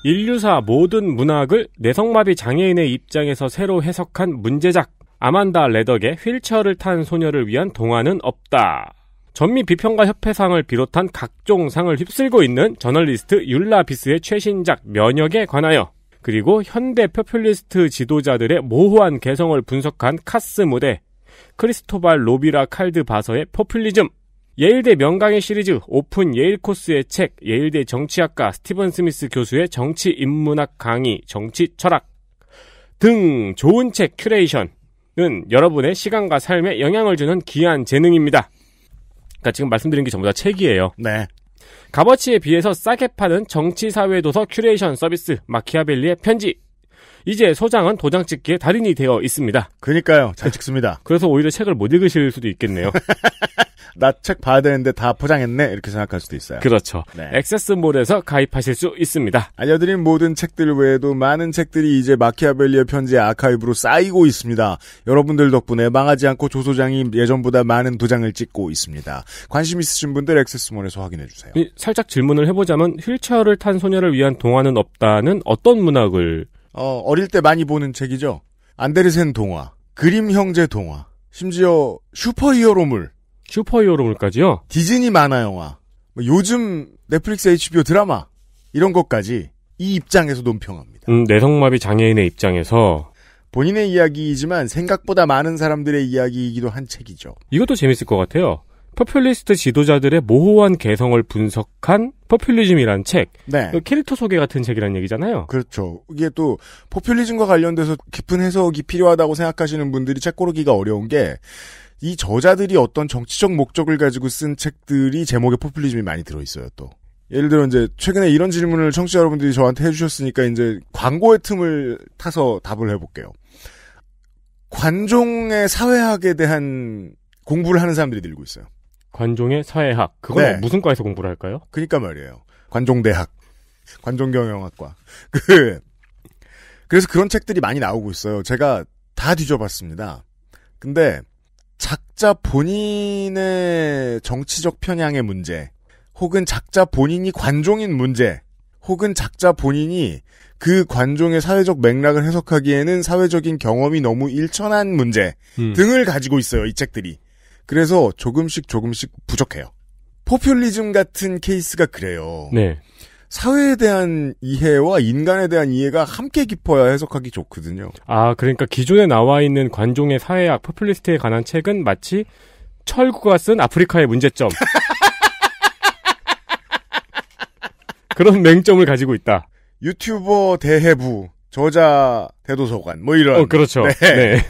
인류사 모든 문학을 내성마비 장애인의 입장에서 새로 해석한 문제작 아만다 레덕의 휠체어를 탄 소녀를 위한 동화는 없다 전미 비평가 협회상을 비롯한 각종 상을 휩쓸고 있는 저널리스트 율라비스의 최신작 면역에 관하여 그리고 현대 표퓰리스트 지도자들의 모호한 개성을 분석한 카스 무대 크리스토발 로비라 칼드 바서의 포퓰리즘 예일대 명강의 시리즈 오픈 예일 코스의 책 예일대 정치학과 스티븐 스미스 교수의 정치 인문학 강의 정치 철학 등 좋은 책 큐레이션은 여러분의 시간과 삶에 영향을 주는 귀한 재능입니다. 그러니까 지금 말씀드린 게 전부 다 책이에요. 네. 값어치에 비해서 싸게 파는 정치 사회 도서 큐레이션 서비스 마키아벨리의 편지 이제 소장은 도장 찍기의 달인이 되어 있습니다. 그니까요. 잘 찍습니다. (laughs) 그래서 오히려 책을 못 읽으실 수도 있겠네요. (laughs) 나 책 봐야 되는데 다 포장했네 이렇게 생각할 수도 있어요. 그렇죠. 네. 액세스몰에서 가입하실 수 있습니다. 알려드린 모든 책들 외에도 많은 책들이 이제 마키아벨리의 편지 아카이브로 쌓이고 있습니다. 여러분들 덕분에 망하지 않고 조 소장이 예전보다 많은 도장을 찍고 있습니다. 관심 있으신 분들 액세스몰에서 확인해 주세요. 살짝 질문을 해보자면 휠체어를 탄 소녀를 위한 동화는 없다는 어떤 문학을 어, 어릴 때 많이 보는 책이죠. 안데르센 동화, 그림 형제 동화, 심지어 슈퍼히어로물. 슈퍼히어로물까지요? 디즈니 만화 영화, 뭐 요즘 넷플릭스 HBO 드라마 이런 것까지 이 입장에서 논평합니다. 음, 내성마비 장애인의 입장에서 본인의 이야기이지만 생각보다 많은 사람들의 이야기이기도 한 책이죠. 이것도 재밌을 것 같아요. 퍼퓰리스트 지도자들의 모호한 개성을 분석한 퍼퓰리즘이란 책. 네. 그 캐릭터 소개 같은 책이란 얘기잖아요. 그렇죠. 이게 또 포퓰리즘과 관련돼서 깊은 해석이 필요하다고 생각하시는 분들이 책 고르기가 어려운 게 이 저자들이 어떤 정치적 목적을 가지고 쓴 책들이 제목에 포퓰리즘이 많이 들어 있어요, 또. 예를 들어 이제 최근에 이런 질문을 청취자 여러분들이 저한테 해 주셨으니까 이제 광고의 틈을 타서 답을 해 볼게요. 관종의 사회학에 대한 공부를 하는 사람들이 들고 있어요. 관종의 사회학. 그건 네. 무슨 과에서 공부를 할까요? 그니까 말이에요. 관종대학. 관종경영학과. (laughs) 그, 그래서 그런 책들이 많이 나오고 있어요. 제가 다 뒤져봤습니다. 근데 작자 본인의 정치적 편향의 문제, 혹은 작자 본인이 관종인 문제, 혹은 작자 본인이 그 관종의 사회적 맥락을 해석하기에는 사회적인 경험이 너무 일천한 문제 음. 등을 가지고 있어요, 이 책들이. 그래서 조금씩 조금씩 부족해요. 포퓰리즘 같은 케이스가 그래요. 네. 사회에 대한 이해와 인간에 대한 이해가 함께 깊어야 해석하기 좋거든요. 아, 그러니까 기존에 나와 있는 관종의 사회학 포퓰리스트에 관한 책은 마치 철구가 쓴 아프리카의 문제점. (laughs) 그런 맹점을 가지고 있다. 유튜버 대해부, 저자 대도서관, 뭐 이런. 어, 그렇죠. 네. 네.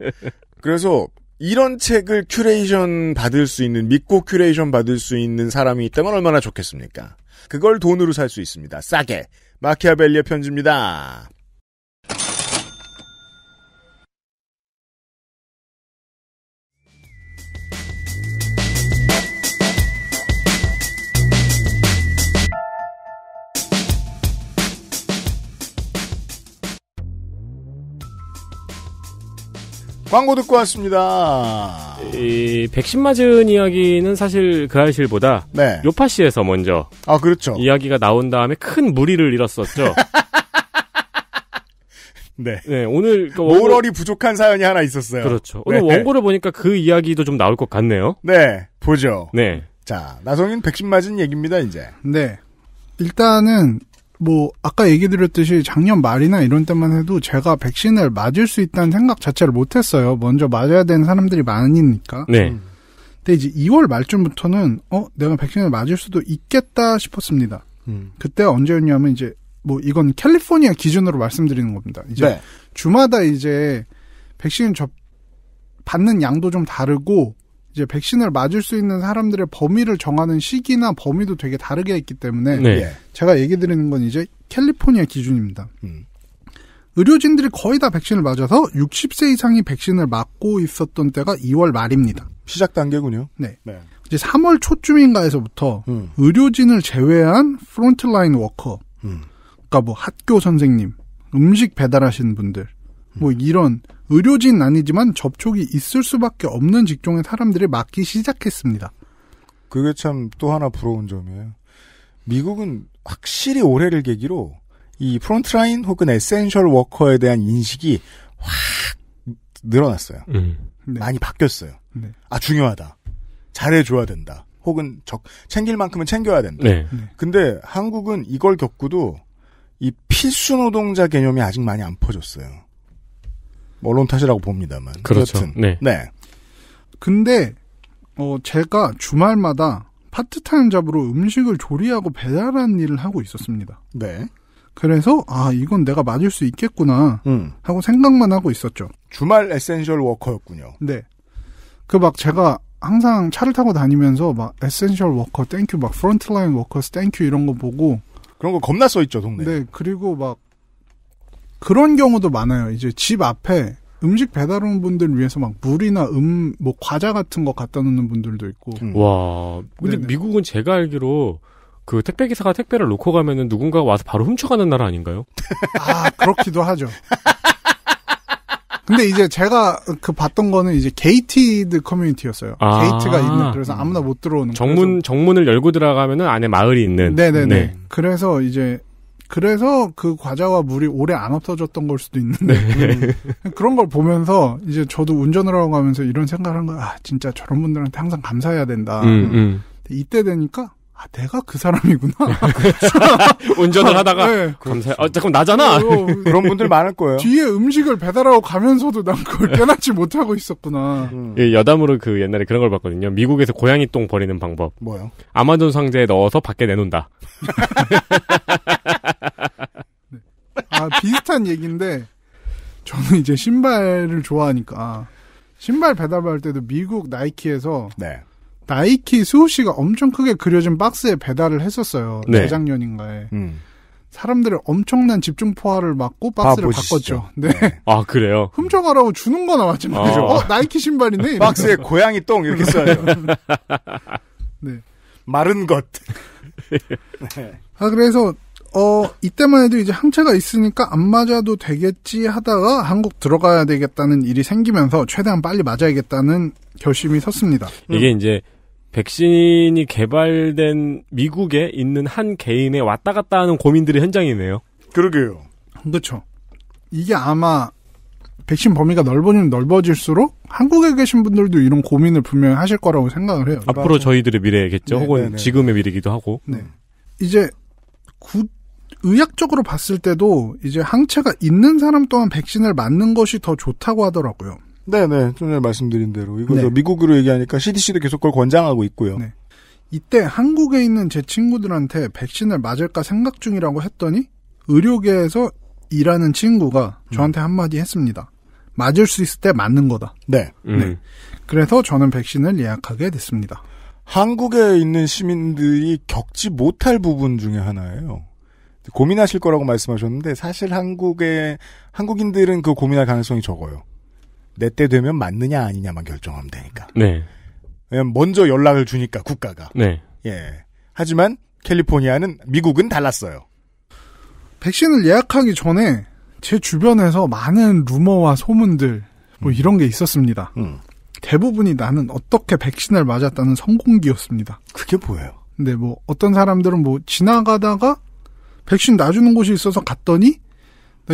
(laughs) 그래서 이런 책을 큐레이션 받을 수 있는 믿고 큐레이션 받을 수 있는 사람이 있다면 얼마나 좋겠습니까? 그걸 돈으로 살 수 있습니다. 싸게 마키아벨리의 편지입니다. 광고 듣고 왔습니다. 이 백신 맞은 이야기는 사실 그 알실보다 네. 요파 씨에서 먼저 아 그렇죠. 이야기가 나온 다음에 큰 무리를 잃었었죠 (laughs) 네. 네, 오늘 그 원고... 모럴이 부족한 사연이 하나 있었어요. 그렇죠. 네. 오늘 네. 원고를 보니까 그 이야기도 좀 나올 것 같네요. 네, 보죠. 네. 자, 나성인 백신 맞은 얘기입니다, 이제. 네. 일단은 뭐 아까 얘기 드렸듯이 작년 말이나 이런 때만 해도 제가 백신을 맞을 수 있다는 생각 자체를 못했어요. 먼저 맞아야 되는 사람들이 많으니까. 네. 음. 근데 이제 2월 말쯤부터는 어 내가 백신을 맞을 수도 있겠다 싶었습니다. 음. 그때 언제였냐면 이제 뭐 이건 캘리포니아 기준으로 말씀드리는 겁니다. 이제 네. 주마다 이제 백신 접 받는 양도 좀 다르고 이제 백신을 맞을 수 있는 사람들의 범위를 정하는 시기나 범위도 되게 다르게 했기 때문에 네. 예. 제가 얘기 드리는 건 이제 캘리포니아 기준입니다. 음. 의료진들이 거의 다 백신을 맞아서 60세 이상이 백신을 맞고 있었던 때가 2월 말입니다. 시작 단계군요. 네. 네. 이제 3월 초쯤인가에서부터 음. 의료진을 제외한 프론트라인 워커, 음. 그러니까 뭐 학교 선생님, 음식 배달하시는 분들, 뭐 이런 의료진 아니지만 접촉이 있을 수밖에 없는 직종의 사람들을 막기 시작했습니다. 그게 참 또 하나 부러운 점이에요. 미국은 확실히 올해를 계기로 이 프론트라인 혹은 에센셜 워커에 대한 인식이 확 늘어났어요. 음. 네. 많이 바뀌었어요. 네. 아 중요하다. 잘해줘야 된다. 혹은 적 챙길 만큼은 챙겨야 된다. 네. 네. 근데 한국은 이걸 겪고도 이 필수 노동자 개념이 아직 많이 안 퍼졌어요. 뭐 언론 탓이라고 봅니다만. 그렇죠. 여튼, 네. 네. 근데 어 제가 주말마다 파트타임 잡으로 음식을 조리하고 배달하는 일을 하고 있었습니다. 네. 그래서 아 이건 내가 맞을 수 있겠구나 음. 하고 생각만 하고 있었죠. 주말 에센셜 워커였군요. 네. 그 막 제가 항상 차를 타고 다니면서 막 에센셜 워커 땡큐 막 프론트라인 워커스 땡큐 이런 거 보고 그런 거 겁나 써 있죠 동네. 네 그리고 막 그런 경우도 많아요. 이제 집 앞에 음식 배달 오는 분들 위해서 막 물이나 음, 뭐 과자 같은 거 갖다 놓는 분들도 있고. 음. 와. 근데 네네. 미국은 제가 알기로 그 택배 기사가 택배를 놓고 가면은 누군가가 와서 바로 훔쳐가는 나라 아닌가요? (laughs) 아, 그렇기도 하죠. 근데 이제 제가 그 봤던 거는 이제 게이티드 커뮤니티였어요. 아~ 게이트가 있는 그래서 아무나 못 들어오는 정문 그 정문을 열고 들어가면은 안에 마을이 있는. 네네네. 네. 그래서 이제 그래서 그 과자와 물이 오래 안 없어졌던 걸 수도 있는데 네. 음. 그런 걸 보면서 이제 저도 운전을 하고 가면서 이런 생각을 한 거야. 아, 진짜 저런 분들한테 항상 감사해야 된다. 음, 음. 이때 되니까 아, 내가 그 사람이구나. (laughs) 운전을 아, 하다가 네. 감사. 아, 어, 잠깐 나잖아. 어, 어 (laughs) 그런 분들 많을 거예요. 뒤에 음식을 배달하고 가면서도 난 그걸 네. 깨닫지 못하고 있었구나. 음. 예, 여담으로 그 옛날에 그런 걸 봤거든요. 미국에서 고양이 똥 버리는 방법. 뭐요? 아마존 상자에 넣어서 밖에 내놓는다. (laughs) 네. 아, 비슷한 얘기인데 저는 이제 신발을 좋아하니까 신발 배달할 때도 미국 나이키에서 네. 나이키 수호 씨가 엄청 크게 그려진 박스에 배달을 했었어요. 네. 재작년인가에. 음. 사람들을 엄청난 집중 포화를 막고 박스를 아, 바꿨죠. 네. 네. 아 그래요? (laughs) 훔쳐가라고 주는 거 나왔지만, 어, 어 나이키 신발이네. (laughs) 박스에 고양이 똥 이렇게 써야 네. (laughs) 마른 것. 네. 아 그래서 어 이때만 해도 이제 항체가 있으니까 안 맞아도 되겠지 하다가 한국 들어가야 되겠다는 일이 생기면서 최대한 빨리 맞아야겠다는 결심이 섰습니다. 이게 음. 이제 백신이 개발된 미국에 있는 한 개인의 왔다 갔다 하는 고민들의 현장이네요. 그러게요. 그렇죠. 이게 아마 백신 범위가 넓어지면 넓어질수록 한국에 계신 분들도 이런 고민을 분명히 하실 거라고 생각을 해요. 앞으로 맞아 저희들의 미래겠죠. 네, 혹은 네, 네, 지금의 미래기도 하고. 네. 이제 구, 의학적으로 봤을 때도 이제 항체가 있는 사람 또한 백신을 맞는 것이 더 좋다고 하더라고요. 네네. 좀 전에 말씀드린 대로. 이거 네. 미국으로 얘기하니까 CDC도 계속 그걸 권장하고 있고요. 네. 이때 한국에 있는 제 친구들한테 백신을 맞을까 생각 중이라고 했더니 의료계에서 일하는 친구가 음. 저한테 한마디 했습니다. 맞을 수 있을 때 맞는 거다. 네. 음. 네. 그래서 저는 백신을 예약하게 됐습니다. 한국에 있는 시민들이 겪지 못할 부분 중에 하나예요. 고민하실 거라고 말씀하셨는데 사실 한국에 한국인들은 그 고민할 가능성이 적어요. 내때 되면 맞느냐 아니냐만 결정하면 되니까. 네. 먼저 연락을 주니까 국가가. 네. 예. 하지만 캘리포니아는 미국은 달랐어요. 백신을 예약하기 전에 제 주변에서 많은 루머와 소문들 뭐 이런 게 있었습니다. 음. 대부분이 나는 어떻게 백신을 맞았다는 성공기였습니다. 그게 뭐예요? 근데 뭐 어떤 사람들은 뭐 지나가다가 백신 놔주는 곳이 있어서 갔더니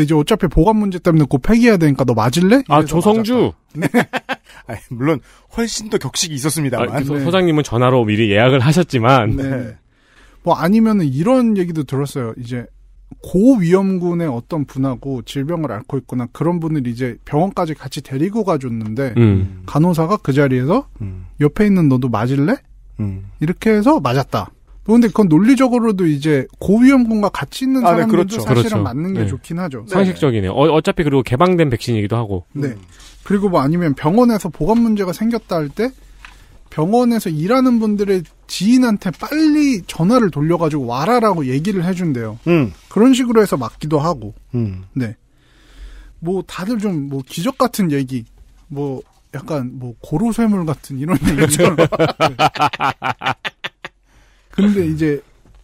이제 어차피 보관 문제 때문에 곧 폐기해야 되니까 너 맞을래? 아 조성주. 네. (laughs) 아 물론 훨씬 더 격식이 있었습니다만. 아, 그 네. 소, 장님은 전화로 미리 예약을 하셨지만. 네. 네. 뭐 아니면 은 이런 얘기도 들었어요. 이제 고위험군의 어떤 분하고 질병을 앓고 있거나 그런 분을 이제 병원까지 같이 데리고 가줬는데 음. 간호사가 그 자리에서 음. 옆에 있는 너도 맞을래? 음. 이렇게 해서 맞았다. 그런데 그건 논리적으로도 이제 고위험군과 같이 있는 아, 네, 사람들도 네, 그렇죠. 사실은 그렇죠. 맞는 게 네. 좋긴 하죠. 네. 상식적이네요. 어, 차피 그리고 개방된 백신이기도 하고. 네. 그리고 뭐 아니면 병원에서 보관 문제가 생겼다 할 때 병원에서 일하는 분들의 지인한테 빨리 전화를 돌려가지고 와라라고 얘기를 해준대요. 음. 그런 식으로 해서 막기도 하고. 음. 네. 뭐 다들 좀 뭐 기적 같은 얘기, 뭐 약간 뭐 고로쇠물 같은 이런 그렇죠. 얘기죠. 네. (laughs) 근데 이제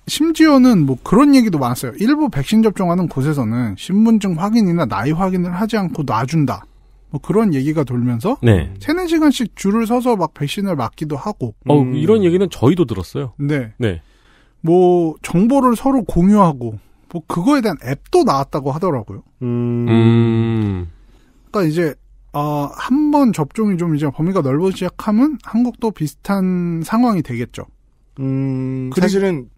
심지어는 뭐 그런 얘기도 많았어요. 일부 백신 접종하는 곳에서는 신분증 확인이나 나이 확인을 하지 않고 놔준다. 뭐 그런 얘기가 돌면서 네. 3, 4시간씩 줄을 서서 막 백신을 맞기도 하고. 어, 음. 이런 얘기는 저희도 들었어요. 네. 네. 뭐 정보를 서로 공유하고 뭐 그거에 대한 앱도 나왔다고 하더라고요. 음. 음. 그러니까 이제 어, 아, 한 번 접종이 좀 이제 범위가 넓어지기 시작하면 한국도 비슷한 상황이 되겠죠. 음, 사실은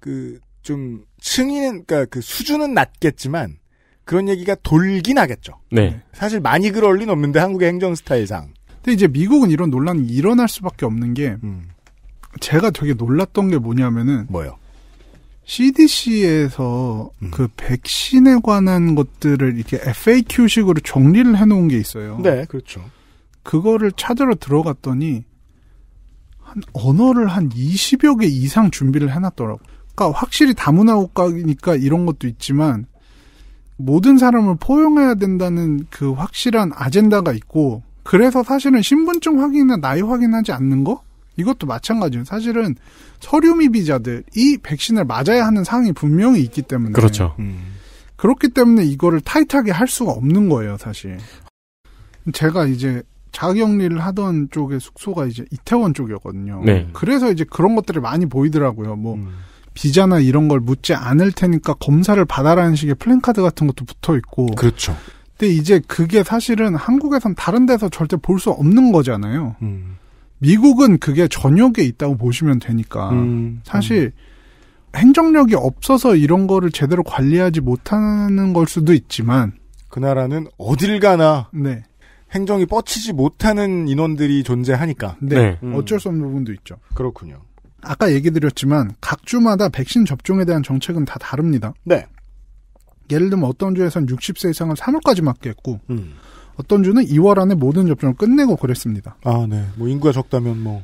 그좀층인 그러니까 그 수준은 낮겠지만 그런 얘기가 돌긴 하겠죠. 네. 사실 많이 그럴 리는 없는데 한국의 행정 스타일상. 근데 이제 미국은 이런 논란이 일어날 수밖에 없는 게 음. 제가 되게 놀랐던 게 뭐냐면은 뭐요? CDC에서 음. 그 백신에 관한 것들을 이렇게 FAQ식으로 정리를 해놓은 게 있어요. 네, 그렇죠. 그거를 찾으러 들어갔더니 한 언어를 한 20여 개 이상 준비를 해놨더라고. 그러니까 확실히 다문화 국가니까 이런 것도 있지만 모든 사람을 포용해야 된다는 그 확실한 아젠다가 있고 그래서 사실은 신분증 확인이나 나이 확인하지 않는 거 이것도 마찬가지예요. 사실은 서류 미비자들이 백신을 맞아야 하는 상황이 분명히 있기 때문에 그렇죠. 음. 그렇기 때문에 이거를 타이트하게 할 수가 없는 거예요, 사실. 제가 이제 자격리를 하던 쪽의 숙소가 이제 이태원 쪽이었거든요. 네. 그래서 이제 그런 것들이 많이 보이더라고요. 뭐 음. 비자나 이런 걸 묻지 않을 테니까 검사를 받아라는 식의 플랜카드 같은 것도 붙어 있고. 그렇죠. 근데 이제 그게 사실은 한국에선 다른 데서 절대 볼 수 없는 거잖아요. 음. 미국은 그게 전역에 있다고 보시면 되니까 음. 사실 행정력이 없어서 이런 거를 제대로 관리하지 못하는 걸 수도 있지만 그 나라는 어딜 가나 네. 행정이 뻗치지 못하는 인원들이 존재하니까 네. 네. 음. 어쩔 수 없는 부분도 있죠. 그렇군요. 아까 얘기 드렸지만 각 주마다 백신 접종에 대한 정책은 다 다릅니다. 네. 예를 들면 어떤 주에선 60세 이상을 3월까지 맞게 했고 음. 어떤 주는 2월 안에 모든 접종을 끝내고 그랬습니다. 아, 네. 뭐 인구가 적다면 뭐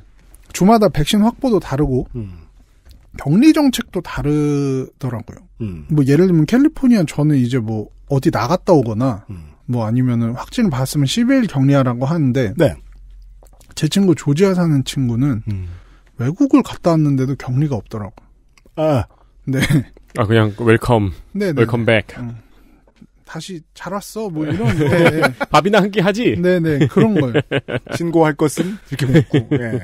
주마다 백신 확보도 다르고 음. 격리 정책도 다르더라고요. 음. 뭐 예를 들면 캘리포니아 저는 이제 뭐 어디 나갔다 오거나 음. 뭐 아니면은 확진을 받았으면 10일 격리하라고 하는데 네. 제 친구 조지아 사는 친구는 음. 외국을 갔다 왔는데도 격리가 없더라고. 아, 네. (laughs) 아 그냥 웰컴. 네, 웰컴 백. 응. 다시 잘 왔어 뭐 네. 이런 (laughs) 네. 밥이나 한 끼 하지. 네네 네. 그런 거예요. (laughs) 신고할 것은 이렇게 묻고. 네.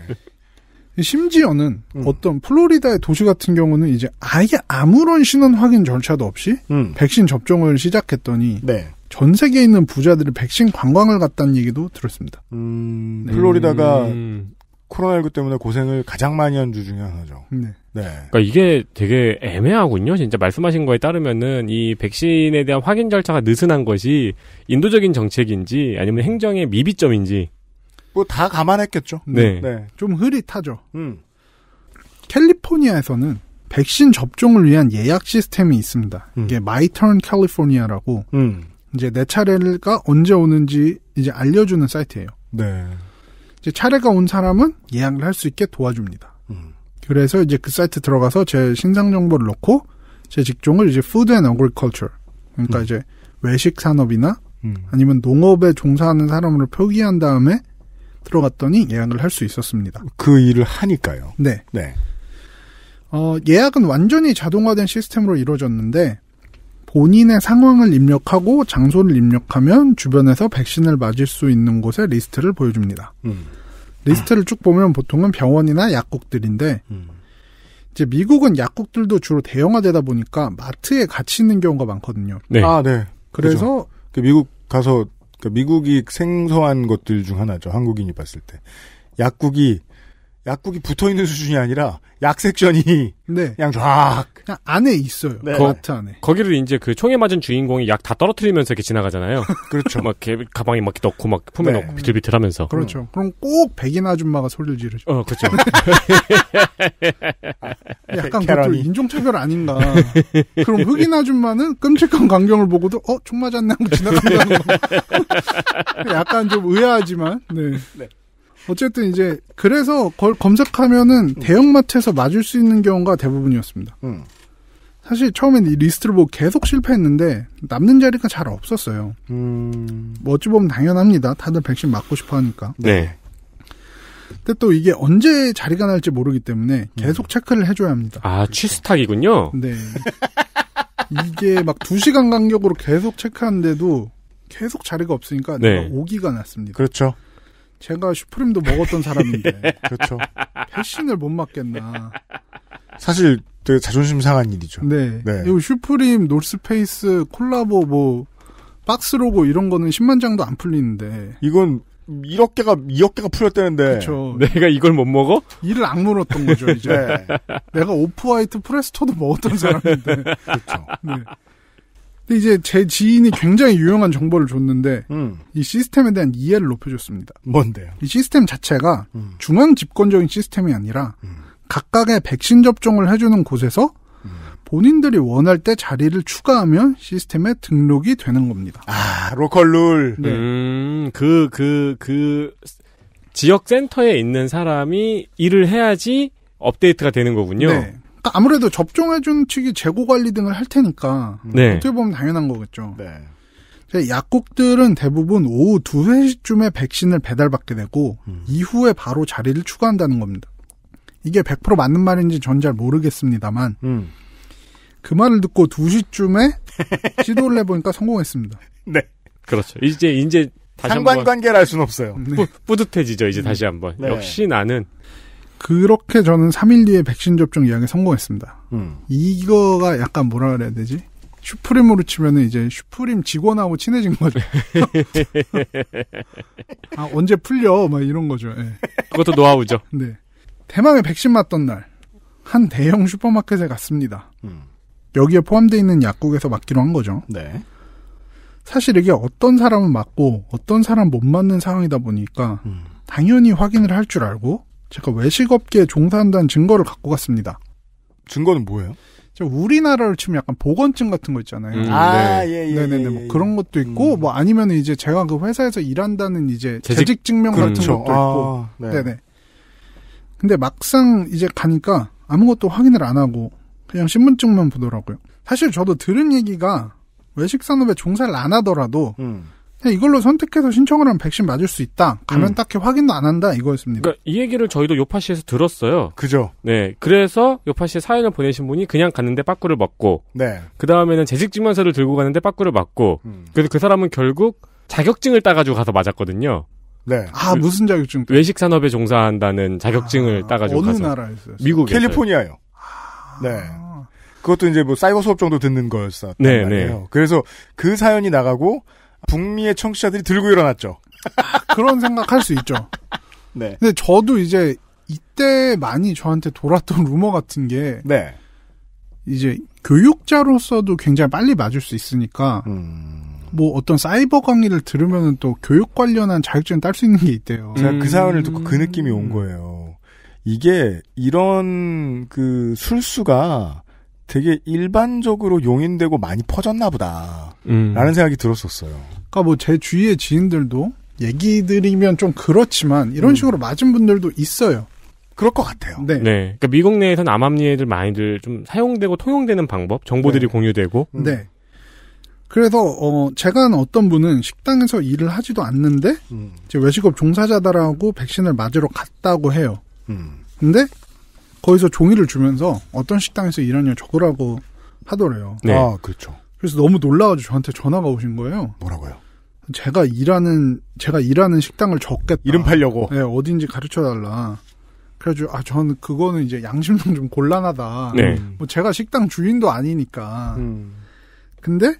심지어는 음. 어떤 플로리다의 도시 같은 경우는 이제 아예 아무런 신원 확인 절차도 없이 음. 백신 접종을 시작했더니 네. 전 세계에 있는 부자들이 백신 관광을 갔다는 얘기도 들었습니다. 음, 네. 플로리다가 음. 코로나19 때문에 고생을 가장 많이 한 주 중에 하나죠. 네. 네. 그러니까 이게 되게 애매하군요. 진짜 말씀하신 거에 따르면은 이 백신에 대한 확인 절차가 느슨한 것이 인도적인 정책인지 아니면 행정의 미비점인지 뭐 다 감안했겠죠. 네. 네. 네. 좀 흐릿하죠. 음. 캘리포니아에서는 백신 접종을 위한 예약 시스템이 있습니다. 음. 이게 마이턴 캘리포니아라고 음. 이제 내 차례가 언제 오는지 이제 알려주는 사이트예요. 네. 이제 차례가 온 사람은 예약을 할 수 있게 도와줍니다. 음. 그래서 이제 그 사이트 들어가서 제 신상 정보를 넣고 제 직종을 이제 푸드 앤 어글컬처 그러니까 음. 이제 외식 산업이나 음. 아니면 농업에 종사하는 사람으로 표기한 다음에 들어갔더니 예약을 할 수 있었습니다. 그 일을 하니까요. 네. 네. 어, 예약은 완전히 자동화된 시스템으로 이루어졌는데 본인의 상황을 입력하고 장소를 입력하면 주변에서 백신을 맞을 수 있는 곳의 리스트를 보여줍니다. 음. 리스트를 쭉 보면 보통은 병원이나 약국들인데 음. 이제 미국은 약국들도 주로 대형화되다 보니까 마트에 같이 있는 경우가 많거든요. 네. 아, 네. 그래서 그렇죠. 미국 가서 그 미국이 생소한 것들 중 하나죠. 한국인이 봤을 때 약국이 약국이 붙어 있는 수준이 아니라 약 섹션이 네. 그냥 쫙 그냥 안에 있어요. 네. 거, 마트 안에. 거기를 이제 그 총에 맞은 주인공이 약 다 떨어뜨리면서 이렇게 지나가잖아요. (laughs) 그렇죠. 막 가방에 막 넣고 막 품에 네. 넣고 비틀비틀하면서. 그렇죠. 음. 그럼 꼭 백인 아줌마가 소리를 지르죠. 어, 그렇죠. (laughs) 아, 약간 그것도 인종차별 아닌가. 그럼 흑인 아줌마는 끔찍한 광경을 보고도 어, 총 맞았나 하고 지나간다는 거. (laughs) 약간 좀 의아하지만. 네. 네. 어쨌든 이제 그래서 걸 검색하면은 음. 대형마트에서 맞을 수 있는 경우가 대부분이었습니다. 음. 사실 처음엔 이 리스트를 보고 계속 실패했는데 남는 자리가 잘 없었어요. 음. 뭐 어찌 보면 당연합니다. 다들 백신 맞고 싶어 하니까. 네. 근데 또 이게 언제 자리가 날지 모르기 때문에 음. 계속 음. 체크를 해줘야 합니다. 아, 취스탁이군요? 네. 이게 막 2시간 간격으로 계속 체크하는데도 계속 자리가 없으니까 네. 오기가 났습니다. 그렇죠. 제가 슈프림도 먹었던 사람인데. (laughs) 네. 그렇죠. 패신을 못 맞겠나. 사실 되게 자존심 상한 일이죠. 네. 네. 그리고 슈프림, 노스페이스, 콜라보 뭐 박스 로고 이런 거는 10만 장도 안 풀리는데. 이건 1억 개가 2억 개가 풀렸다는데. 그쵸. 내가 이걸 못 먹어? 이를 악물었던 거죠 이제. (laughs) 네. 내가 오프 화이트 프레스토도 먹었던 사람인데. 그렇죠. 네. 근데 이제 제 지인이 굉장히 유용한 정보를 줬는데 음. 이 시스템에 대한 이해를 높여줬습니다. 뭔데요? 이 시스템 자체가 음. 중앙 집권적인 시스템이 아니라 음. 각각의 백신 접종을 해주는 곳에서 음. 본인들이 원할 때 자리를 추가하면 시스템에 등록이 되는 겁니다. 아 로컬 룰. 네. 음, 그 그, 그 지역 센터에 있는 사람이 일을 해야지 업데이트가 되는 거군요. 네. 그러니까 아무래도 접종해준 측이 재고 관리 등을 할 테니까 네. 어떻게 보면 당연한 거겠죠. 네. 약국들은 대부분 오후 2, 3시쯤에 백신을 배달받게 되고 음. 이후에 바로 자리를 추가한다는 겁니다. 이게 100% 맞는 말인지 전 잘 모르겠습니다만 음. 그 말을 듣고 2시쯤에 (laughs) 시도를 해보니까 성공했습니다. 네. 그렇죠. 이제 이제 다시 상관 관계를 할 수는 없어요. 네. 뿌, 뿌듯해지죠. 이제 음. 다시 한번. 네. 역시 나는 그렇게 저는 3일 뒤에 백신 접종 예약에 성공했습니다. 음. 이거가 약간 뭐라 그래야 되지? 슈프림으로 치면은 이제 슈프림 직원하고 친해진 거죠. (laughs) 아, 언제 풀려? 막 이런 거죠. 네. 그것도 노하우죠. 네. 대망의 백신 맞던 날, 한 대형 슈퍼마켓에 갔습니다. 음. 여기에 포함되어 있는 약국에서 맞기로 한 거죠. 네. 사실 이게 어떤 사람은 맞고 어떤 사람 못 맞는 상황이다 보니까 음. 당연히 확인을 할 줄 알고 제가 외식업계 에 종사한다는 증거를 갖고 갔습니다. 증거는 뭐예요? 우리나라를 치면 약간 보건증 같은 거 있잖아요. 음, 아, 네. 예, 예, 네네네. 뭐 예, 뭐 그런 것도 있고, 음. 뭐 아니면 이제 제가 그 회사에서 일한다는 이제 재직, 증명 같은 그렇죠. 것도 아, 있고. 네. 네네. 근데 막상 이제 가니까 아무것도 확인을 안 하고 그냥 신분증만 보더라고요. 사실 저도 들은 얘기가 외식산업에 종사를 안 하더라도 음. 네, 이걸로 선택해서 신청을 하면 백신 맞을 수 있다. 가면 음. 딱히 확인도 안 한다 이거였습니다. 그러니까 이 얘기를 저희도 요파시에서 들었어요. 그죠. 네. 그래서 요파시에 사연을 보내신 분이 그냥 갔는데 빠꾸를 맞고 네. 그다음에는 재직 증명서를 들고 가는데 빠꾸를 맞고 음. 그래서 그 사람은 결국 자격증을 따 가지고 가서 맞았거든요. 네. 아, 그, 무슨 자격증? 외식 산업에 종사한다는 자격증을 아, 따 가지고 어느 나라에서? 미국 캘리포니아요. 아. 네. 그것도 이제 뭐 사이버 수업 정도 듣는 거였어요 네, 네. 그래서 그 사연이 나가고 북미의 청취자들이 들고 일어났죠. (laughs) 그런 생각할 수 있죠. 네. 근데 저도 이제 이때 많이 저한테 돌았던 루머 같은 게 네. 이제 교육자로서도 굉장히 빨리 맞을 수 있으니까 음... 뭐 어떤 사이버 강의를 들으면 또 교육 관련한 자격증 딸수 있는 게 있대요. 제가 그 사연을 듣고 그 음. 느낌이 온 거예요. 이게 이런 그 술수가 되게 일반적으로 용인되고 많이 퍼졌나 보다. 음. 라는 생각이 들었었어요. 그니까뭐 제 주위의 지인들도 얘기 드리면 좀 그렇지만 이런 음. 식으로 맞은 분들도 있어요. 그럴 것 같아요. 네. 네. 그니까 미국 내에서는 암암리에들 많이들 좀 사용되고 통용되는 방법, 정보들이 네. 공유되고. 음. 네. 그래서 어 제가 아는 어떤 분은 식당에서 일을 하지도 않는데 음. 외식업 종사자다라고 백신을 맞으러 갔다고 해요. 음. 근데 거기서 종이를 주면서 어떤 식당에서 일하냐 적으라고 하더래요. 네. 아, 그렇죠. 그래서 너무 놀라가지고 저한테 전화가 오신 거예요. 뭐라고요? 제가 일하는 제가 일하는 식당을 적겠다. 이름 팔려고. 네, 어딘지 가르쳐 달라. 그래가지고 아 저는 그거는 이제 양심상 좀 곤란하다. 네. 뭐 제가 식당 주인도 아니니까. 음. 근데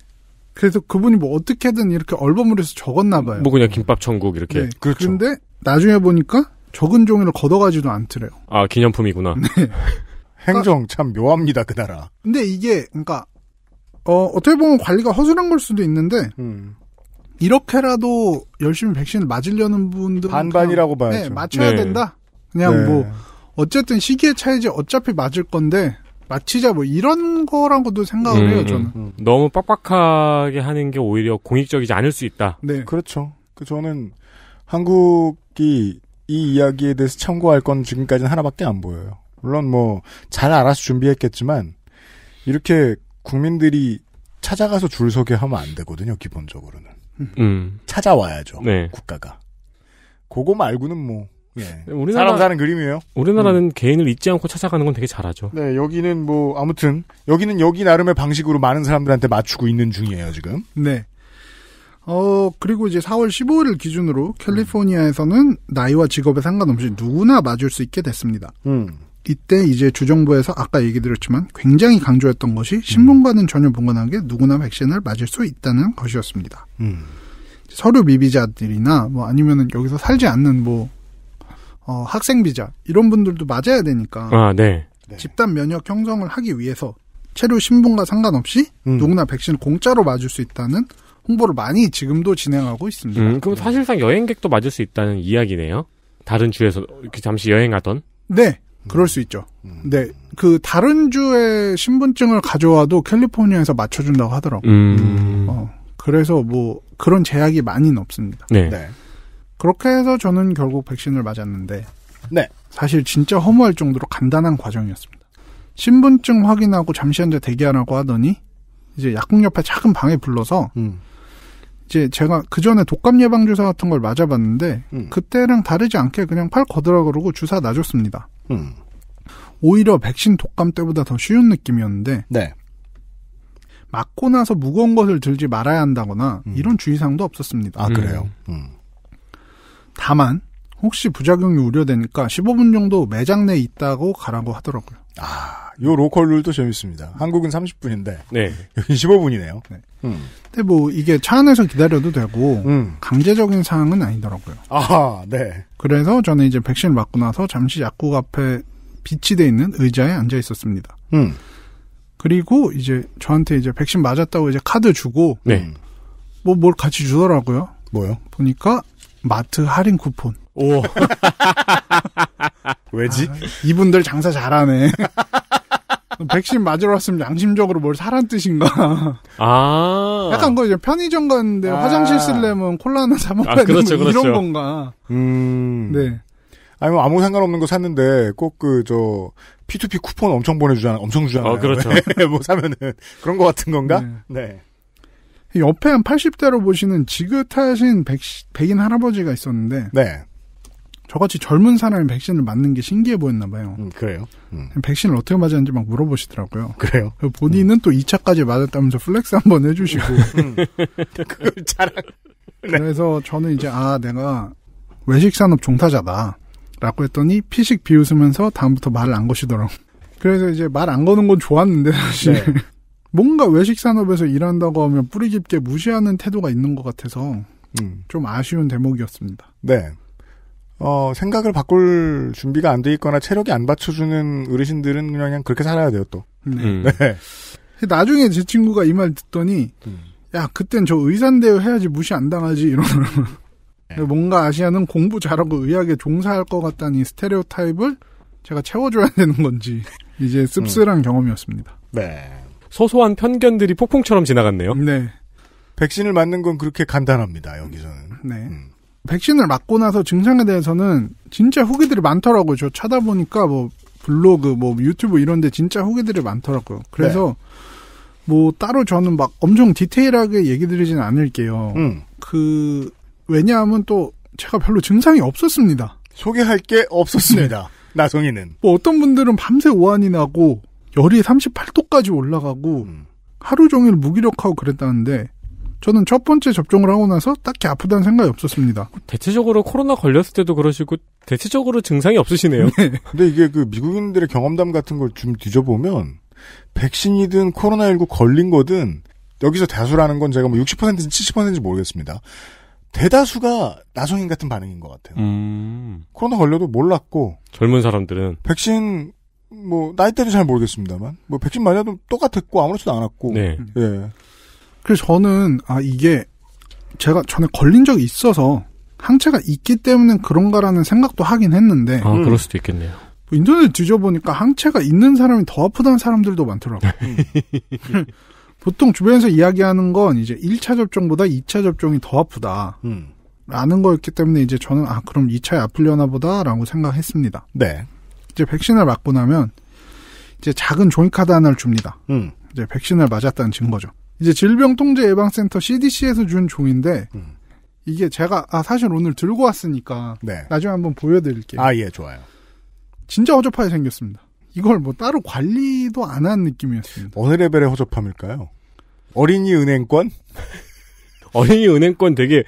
그래서 그분이 뭐 어떻게든 이렇게 얼버무려서 적었나 봐요. 뭐 그냥 김밥 천국 이렇게. 네. 그렇죠. 근데 나중에 보니까 적은 종이를 걷어가지도 않더래요. 아, 기념품이구나. 네. (laughs) 행정 참 묘합니다, 그 나라. 근데 이게, 그러니까, 어, 어떻게 보면 관리가 허술한 걸 수도 있는데, 음. 이렇게라도 열심히 백신을 맞으려는 분들 반반이라고 네, 봐야죠. 네, 맞춰야 네. 된다. 그냥 네. 뭐 어쨌든 시기에 차이지 어차피 맞을 건데 맞히자 뭐 이런 거라고도 생각을 음, 해요 음. 저는. 음, 음. 너무 빡빡하게 하는 게 오히려 공익적이지 않을 수 있다. 네, 그렇죠. 그 저는 한국이 이 이야기에 대해서 참고할 건 지금까지는 하나밖에 안 보여요. 물론 뭐 잘 알아서 준비했겠지만 이렇게 국민들이 찾아가서 줄 서게 하면 안 되거든요. 기본적으로는 음. 찾아와야죠. 네. 국가가 그거 말고는 뭐 예. 우리나라, 사람 사는 그림이에요. 우리나라는 음. 개인을 잊지 않고 찾아가는 건 되게 잘하죠. 네, 여기는 뭐 아무튼 여기는 여기 나름의 방식으로 많은 사람들한테 맞추고 있는 중이에요 지금. 네. 어, 그리고 이제 4월 15일을 기준으로 캘리포니아에서는 나이와 직업에 상관없이 누구나 맞을 수 있게 됐습니다. 음. 이때 이제 주정부에서 아까 얘기 드렸지만 굉장히 강조했던 것이 음. 신분과는 전혀 무관하게 누구나 백신을 맞을 수 있다는 것이었습니다. 음. 서류 미비자들이나 뭐 아니면은 여기서 살지 않는 뭐 어, 학생 비자 이런 분들도 맞아야 되니까 아, 네. 네. 집단 면역 형성을 하기 위해서 체류 신분과 상관없이 음. 누구나 백신을 공짜로 맞을 수 있다는 홍보를 많이 지금도 진행하고 있습니다. 음, 그럼 사실상 여행객도 맞을 수 있다는 이야기네요. 다른 주에서 이렇게 잠시 여행하던. 네, 그럴 수 있죠. 네, 그 다른 주에 신분증을 가져와도 캘리포니아에서 맞춰준다고 하더라고요. 음. 어, 그래서 뭐 그런 제약이 많이는 없습니다. 네. 네. 그렇게 해서 저는 결국 백신을 맞았는데, 네. 사실 진짜 허무할 정도로 간단한 과정이었습니다. 신분증 확인하고 잠시 앉아 대기하라고 하더니 이제 약국 옆에 작은 방에 불러서 음. 이제 제가 그 전에 독감 예방 주사 같은 걸 맞아봤는데 음. 그때랑 다르지 않게 그냥 팔 거들어 그러고 주사 놔줬습니다. 음. 오히려 백신 독감 때보다 더 쉬운 느낌이었는데 네. 맞고 나서 무거운 것을 들지 말아야 한다거나 음. 이런 주의사항도 없었습니다. 아 그래요. 음. 음. 다만 혹시 부작용이 우려되니까 15분 정도 매장 내에 있다고 가라고 하더라고요. 아. 요 로컬 룰도 재밌습니다. 한국은 30분인데 네. 여기 15분이네요. 네. 음. 근데 뭐 이게 차 안에서 기다려도 되고 음. 강제적인 사항은 아니더라고요. 아, 네. 그래서 저는 이제 백신 을 맞고 나서 잠시 약국 앞에 비치돼 있는 의자에 앉아 있었습니다. 음. 그리고 이제 저한테 이제 백신 맞았다고 이제 카드 주고 네. 음. 뭐뭘 같이 주더라고요. 뭐요? 보니까 마트 할인 쿠폰. 오. (laughs) 왜지? 아, 이분들 장사 잘하네. (laughs) 백신 맞으러 왔으면 양심적으로 뭘 사란 뜻인가. 아. 약간 그 이제 편의점 갔는데 아. 화장실 쓰려면 콜라나 사먹어야 아, 그렇죠, 뭐 그렇죠. 이런 건가. 음. 네. 아니 면 뭐 아무 상관없는 거 샀는데 꼭 그 저 P2P 쿠폰 엄청 보내주잖아, 엄청 주잖아요. 어, 그렇죠. (laughs) 뭐 사면은 그런 거 같은 건가? 네. 네. 옆에 한 80대로 보시는 지긋하신 백, 백인 할아버지가 있었는데. 네. 저같이 젊은 사람이 백신을 맞는 게 신기해 보였나 봐요. 음, 그래요. 음. 백신을 어떻게 맞았는지 막 물어보시더라고요. 그래요. 그 본인은 음. 또 2차까지 맞았다면서 플렉스 한번 해주시고. 음. 음. (laughs) 그걸 자랑. 네. 그래서 저는 이제 아 내가 외식산업 종사자다. 라고 했더니 피식 비웃으면서 다음부터 말을 안 거시더라고. 그래서 이제 말 안 거는 건 좋았는데 사실 네. 뭔가 외식 산업에서 일한다고 하면 뿌리 깊게 무시하는 태도가 있는 것 같아서 음. 좀 아쉬운 대목이었습니다. 네. 어, 생각을 바꿀 준비가 안 돼 있거나 체력이 안 받쳐주는 어르신들은 그냥, 그냥 그렇게 살아야 돼요, 또. 음. 음. 네. 나중에 제 친구가 이 말 듣더니, 음. 야, 그땐 저 의사인데 해야지 무시 안 당하지, 이러는. 네. 뭔가 아시아는 공부 잘하고 의학에 종사할 것 같다니 스테레오 타입을 제가 채워줘야 되는 건지, 이제 씁쓸한 음. 경험이었습니다. 네. 소소한 편견들이 폭풍처럼 지나갔네요. 네. 백신을 맞는 건 그렇게 간단합니다, 여기서는. 네. 음. 백신을 맞고 나서 증상에 대해서는 진짜 후기들이 많더라고요. 저 찾아보니까 뭐 블로그, 뭐 유튜브 이런데 진짜 후기들이 많더라고요. 그래서 네. 뭐 따로 저는 막 엄청 디테일하게 얘기 드리진 않을게요. 음. 그 왜냐하면 또 제가 별로 증상이 없었습니다. 소개할 게 없었습니다. 네. 나성이는 뭐 어떤 분들은 밤새 오한이 나고 열이 38도까지 올라가고 음. 하루 종일 무기력하고 그랬다는데 저는 첫 번째 접종을 하고 나서 딱히 아프다는 생각이 없었습니다. 대체적으로 코로나 걸렸을 때도 그러시고 대체적으로 증상이 없으시네요. 네. (laughs) 근데 이게 그 미국인들의 경험담 같은 걸 좀 뒤져보면 백신이든 코로나19 걸린 거든 여기서 대수라는 건 제가 뭐 60%인지 70%인지 모르겠습니다. 대다수가 나성인 같은 반응인 것 같아요. 음... 코로나 걸려도 몰랐고 젊은 사람들은 백신 뭐 나이대는 잘 모르겠습니다만 뭐 백신 맞아도 똑같았고 아무렇지도 않았고 네. 예. 그래서 저는 아 이게 제가 전에 걸린 적이 있어서 항체가 있기 때문에 그런가라는 생각도 하긴 했는데. 아, 음. 그럴 수도 있겠네요. 뭐 인터넷 뒤져보니까 항체가 있는 사람이 더 아프다는 사람들도 많더라고요. 음. (laughs) 보통 주변에서 이야기하는 건 이제 1차 접종보다 2차 접종이 더 아프다. 음. 라는 거였기 때문에 이제 저는 아, 그럼 2차에 아플려나 보다라고 생각했습니다. 네. 이제 백신을 맞고 나면 이제 작은 종이카드 하나를 줍니다. 음. 이제 백신을 맞았다는 증거죠. 이제 질병통제예방센터 CDC에서 준 종인데 음. 이게 제가 아 사실 오늘 들고 왔으니까 네. 나중에 한번 보여드릴게요. 아예 좋아요. 진짜 허접하게 생겼습니다. 이걸 뭐 따로 관리도 안 한 느낌이었습니다. 어느 레벨의 허접함일까요? 어린이 은행권? (laughs) 어린이 은행권 되게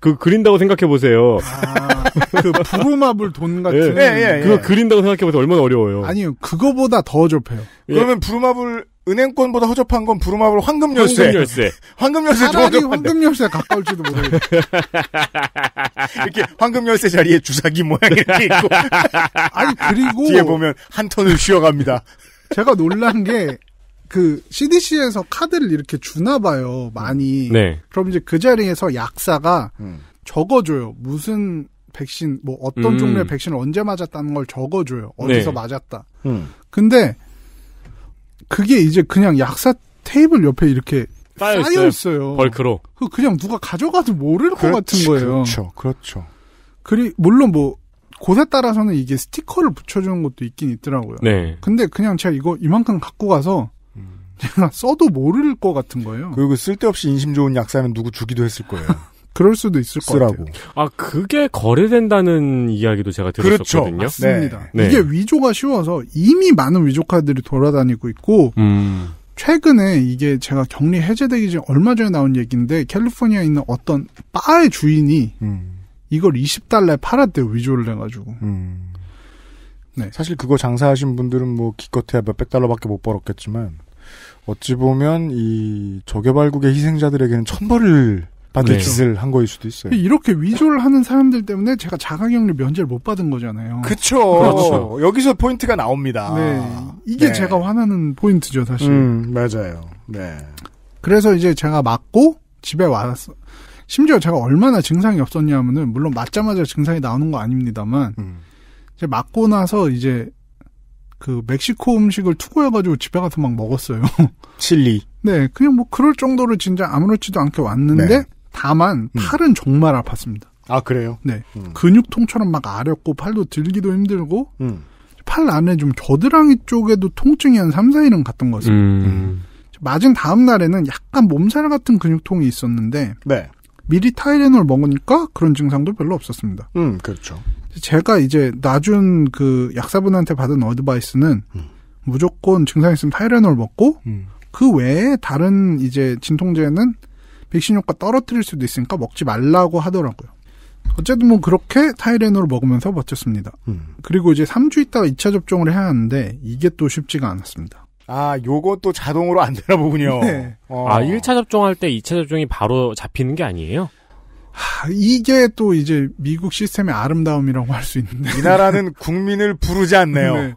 그 그린다고 생각해 보세요. 아, 그 부루마블 돈 (laughs) 예. 같은. 예, 예, 예, 그거 그린다고 생각해 보세요. 얼마나 어려워요. 아니요, 그거보다 더좁해요 그러면 부루마블 은행권보다 허접한 건 부르마블 황금 열쇠. 황금 열쇠. (laughs) 황금 열쇠 차라리 황금 열쇠 가까울지도 모르겠네. (laughs) 이렇게 황금 열쇠 자리에 주사기 모양 이렇게 있고. (laughs) 아니 그리고 뒤에 보면 한 턴을 쉬어갑니다. 제가 놀란 게 그 CDC에서 카드를 이렇게 주나 봐요 많이. 음. 네. 그럼 이제 그 자리에서 약사가 음. 적어줘요 무슨 백신 뭐 어떤 음. 종류의 백신을 언제 맞았다는 걸 적어줘요 네. 어디서 네. 맞았다. 음. 근데 그게 이제 그냥 약사 테이블 옆에 이렇게 쌓여, 있어요. 벌크로. 그 그냥 누가 가져가도 모를 그렇지, 것 같은 거예요. 그렇죠, 그렇죠. 그리 물론 뭐 곳에 따라서는 이게 스티커를 붙여주는 것도 있긴 있더라고요. 네. 근데 그냥 제가 이거 이만큼 갖고 가서 음. (laughs) 제가 써도 모를 것 같은 거예요. 그리고 쓸데없이 인심 좋은 약사는 누구 주기도 했을 거예요. (laughs) 그럴 수도 있을 쓰라고. 것 같아요. 아 그게 거래된다는 이야기도 제가 들었거든요 그렇죠. 습니다 네. 네. 이게 위조가 쉬워서 이미 많은 위조 카드들이 돌아다니고 있고 음. 최근에 이게 제가 격리 해제되기 전 얼마 전에 나온 얘기인데 캘리포니아에 있는 어떤 바의 주인이 음. 이걸 20달러에 팔았대요 위조를 해가지고. 음. 네. 사실 그거 장사하신 분들은 뭐 기껏해야 몇백 달러밖에 못 벌었겠지만 어찌 보면 이 저개발국의 희생자들에게는 천벌을 반대짓을 네. 한 거일 수도 있어요. 이렇게 위조를 하는 사람들 때문에 제가 자가격리 면제를 못 받은 거잖아요. 그쵸. 그렇죠. 여기서 포인트가 나옵니다. 네. 이게 네. 제가 화나는 포인트죠, 사실. 음, 맞아요. 네. 그래서 이제 제가 맞고 집에 왔어. 심지어 제가 얼마나 증상이 없었냐면은 물론 맞자마자 증상이 나오는 거 아닙니다만 음. 이제 맞고 나서 이제 그 멕시코 음식을 투고해가지고 집에 가서 막 먹었어요. (laughs) 칠리. 네, 그냥 뭐 그럴 정도로 진짜 아무렇지도 않게 왔는데 네. 다만 음. 팔은 정말 아팠습니다. 아 그래요? 네. 음. 근육 통처럼 막 아렸고 팔도 들기도 힘들고 음. 팔 안에 좀 겨드랑이 쪽에도 통증이 한 3, 4일은 갔던 것 같습니다. 음. 음. 맞은 다음 날에는 약간 몸살 같은 근육통이 있었는데 네. 미리 타이레놀 먹으니까 그런 증상도 별로 없었습니다. 음, 그렇죠. 제가 이제 나준 그 약사분한테 받은 어드바이스는 음. 무조건 증상 있으면 타이레놀 먹고 음. 그 외에 다른 이제 진통제는 백신 효과 떨어뜨릴 수도 있으니까 먹지 말라고 하더라고요. 어쨌든 뭐 그렇게 타이레놀 먹으면서 버텼습니다. 음. 그리고 이제 3주 있다가 2차 접종을 해야 하는데 이게 또 쉽지가 않았습니다. 아, 요것도 자동으로 안 되나 보군요. (laughs) 네. 어. 아, 1차 접종할 때 2차 접종이 바로 잡히는 게 아니에요? 하, 이게 또 이제 미국 시스템의 아름다움이라고 할 수 있는데. 이 나라는 (laughs) 국민을 부르지 않네요. 네.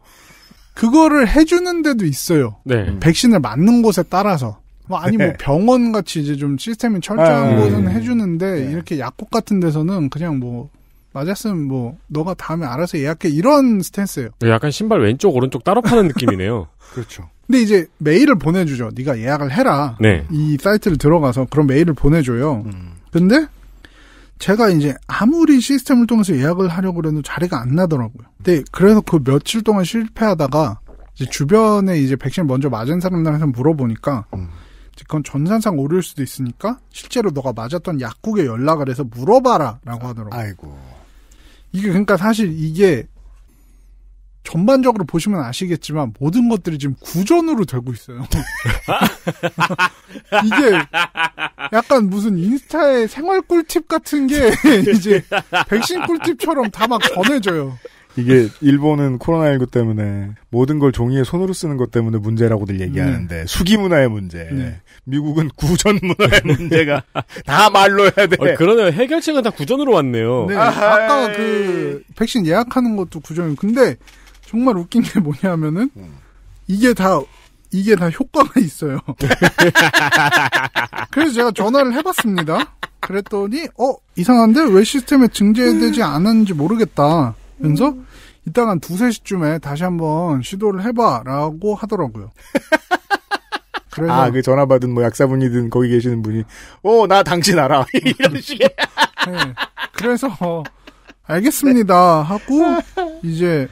그거를 해주는 데도 있어요. 네. 백신을 맞는 곳에 따라서. 뭐 아니 뭐 네. 병원 같이 이제 좀 시스템이 철저한 아, 네. 곳은 음. 해주는데 네. 이렇게 약국 같은 데서는 그냥 뭐 맞았으면 뭐 너가 다음에 알아서 예약해 이런 스탠스예요. 약간 신발 왼쪽 오른쪽 따로 파는 느낌이네요. (laughs) 그렇죠. 근데 이제 메일을 보내주죠. 네가 예약을 해라. 네. 이 사이트를 들어가서 그런 메일을 보내줘요. 음. 근데 제가 이제 아무리 시스템을 통해서 예약을 하려고 해도 자리가 안 나더라고요. 근데 그래서 그 며칠 동안 실패하다가 이제 주변에 이제 백신 먼저 맞은 사람들한테 물어보니까 음. 그건 전산상 오를 수도 있으니까 실제로 너가 맞았던 약국에 연락을 해서 물어봐라라고 하더라고. 아이고. 이게 그러니까 사실 이게 전반적으로 보시면 아시겠지만 모든 것들이 지금 구전으로 되고 있어요. (laughs) 이게 약간 무슨 인스타의 생활 꿀팁 같은 게 (laughs) 이제 백신 꿀팁처럼 다 막 전해져요. 이게 일본은 코로나19 때문에 모든 걸 종이에 손으로 쓰는 것 때문에 문제라고들 얘기하는데 음. 수기 문화의 문제, 네. 미국은 구전 문화의 문제가 (laughs) 다 말로 해야 돼. 어, 그러네요. 해결책은 다 구전으로 왔네요. 네, 아까 그 백신 예약하는 것도 구전이 근데 정말 웃긴 게 뭐냐면은 음. 이게 다 이게 다 효과가 있어요. (laughs) 그래서 제가 전화를 해봤습니다. 그랬더니 어 이상한데 왜 시스템에 증제되지 않았는지 모르겠다. 그래서 음. 이따가 한 두세 시쯤에 다시 한번 시도를 해봐라고 하더라고요. (laughs) 그래서 아, 그 전화 받은 뭐 약사분이든 거기 계시는 분이, 어, 나 당신 알아. (laughs) 이런 음. 식의. 네. 그래서, 알겠습니다. 하고, 이제,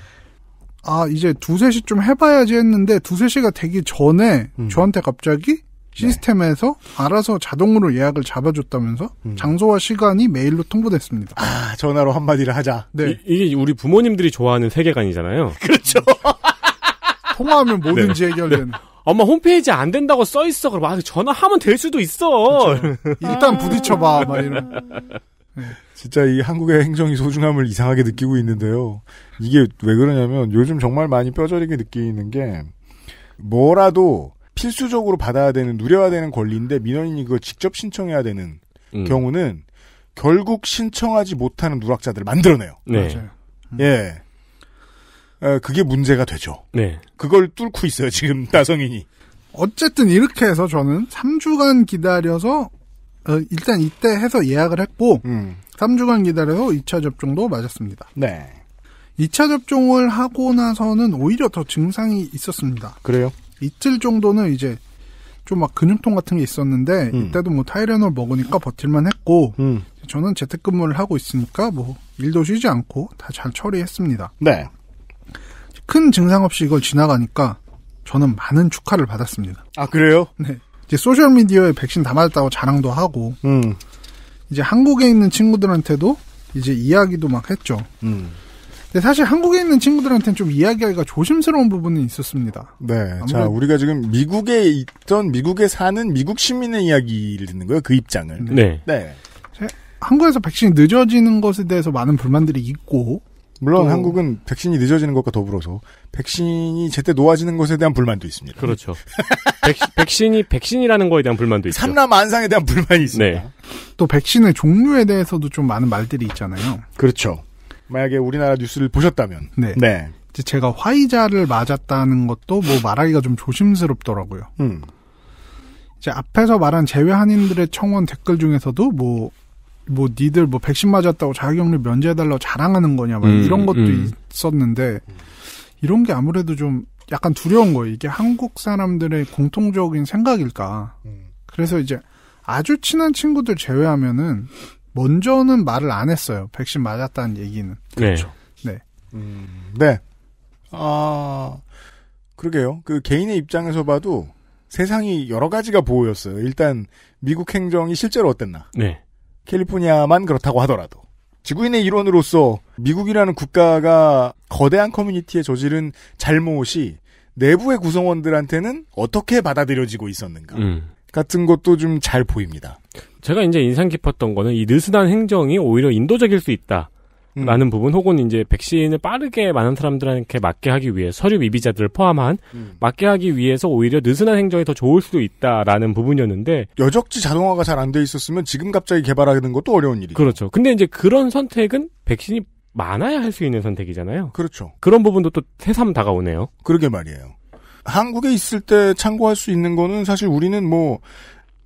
아, 이제 두세 시쯤 해봐야지 했는데, 두세 시가 되기 전에 음. 저한테 갑자기 네. 시스템에서 네. 알아서 자동으로 예약을 잡아줬다면서 음. 장소와 시간이 메일로 통보됐습니다. 아, 전화로 한마디를 하자. 네. 이, 게 우리 부모님들이 좋아하는 세계관이잖아요. (laughs) 그렇죠. (laughs) 통화하면 뭐든지 네. 해결되는. 네. 엄마 홈페이지 안 된다고 써 있어. 그럼 아, 전화하면 될 수도 있어. 그렇죠. 일단 부딪혀봐. 막 이런. 네. 진짜 이 한국의 행정이 소중함을 이상하게 느끼고 있는데요. 이게 왜 그러냐면 요즘 정말 많이 뼈저리게 느끼는 게 뭐라도 필수적으로 받아야 되는 누려야 되는 권리인데 민원인이 그걸 직접 신청해야 되는 음. 경우는 결국 신청하지 못하는 누락자들을 만들어내요. 네. 맞아요. 음. 예. 에, 아, 그게 문제가 되죠. 네. 그걸 뚫고 있어요, 지금 (laughs) 나성인이. 어쨌든 이렇게 해서 저는 3주간 기다려서 어, 일단 이때 해서 예약을 했고 음. 3주간 기다려서 2차 접종도 맞았습니다. 네. 2차 접종을 하고 나서는 오히려 더 증상이 있었습니다. 그래요? 이틀 정도는 이제 좀 막 근육통 같은 게 있었는데 음. 이때도 뭐 타이레놀 먹으니까 버틸만 했고 음. 저는 재택근무를 하고 있으니까 뭐 일도 쉬지 않고 다 잘 처리했습니다. 네. 큰 증상 없이 이걸 지나가니까 저는 많은 축하를 받았습니다. 아 그래요? 네. 이제 소셜 미디어에 백신 다 맞았다고 자랑도 하고 음. 이제 한국에 있는 친구들한테도 이제 이야기도 막 했죠. 음. 근데 사실 한국에 있는 친구들한테는 좀 이야기하기가 조심스러운 부분이 있었습니다. 네. 아무래도... 자, 우리가 지금 미국에 있던 미국에 사는 미국 시민의 이야기를 듣는 거예요. 그 입장을. 네. 네. 네. 한국에서 백신이 늦어지는 것에 대해서 많은 불만들이 있고 물론 또... 한국은 백신이 늦어지는 것과 더불어서 백신이 제때 놓아지는 것에 대한 불만도 있습니다. 그렇죠. 백, 신이 백신이라는 거에 대한 불만도 있죠. 삼남 안상에 대한 불만이 있습니다. 네. 또 백신의 종류에 대해서도 좀 많은 말들이 있잖아요. 그렇죠. 만약에 우리나라 뉴스를 보셨다면. 네. 네. 제가 제 화이자를 맞았다는 것도 뭐 말하기가 좀 조심스럽더라고요. 음. 이제 앞에서 말한 제외 한인들의 청원 댓글 중에서도 뭐, 뭐 니들 뭐 백신 맞았다고 자격리 면제해달라고 자랑하는 거냐 막 음, 이런 것도 음. 있었는데 이런 게 아무래도 좀 약간 두려운 거예요. 이게 한국 사람들의 공통적인 생각일까. 음. 그래서 이제 아주 친한 친구들 제외하면은 먼저는 말을 안 했어요. 백신 맞았다는 얘기는. 네. 그렇죠. 네. 네. 음, 네. 아, 그러게요. 그 개인의 입장에서 봐도 세상이 여러 가지가 보였어요. 일단 미국 행정이 실제로 어땠나. 네. 캘리포니아만 그렇다고 하더라도. 지구인의 일원으로서 미국이라는 국가가 거대한 커뮤니티에 저지른 잘못이 내부의 구성원들한테는 어떻게 받아들여지고 있었는가 음. 같은 것도 좀 잘 보입니다. 제가 이제 인상 깊었던 거는 이 느슨한 행정이 오히려 인도적일 수 있다. 음. 라는 음. 부분 혹은 이제 백신을 빠르게 많은 사람들한테 맞게 하기 위해 서류 미비자들을 포함한 음. 맞게 하기 위해서 오히려 느슨한 행정이 더 좋을 수도 있다라는 부분이었는데 여적지 자동화가 잘 안 돼 있었으면 지금 갑자기 개발하는 것도 어려운 일이 그렇죠. 근데 이제 그런 선택은 백신이 많아야 할 수 있는 선택이잖아요. 그렇죠. 그런 부분도 또 새삼 다가오네요. 그러게 말이에요. 한국에 있을 때 참고할 수 있는 거는 사실 우리는 뭐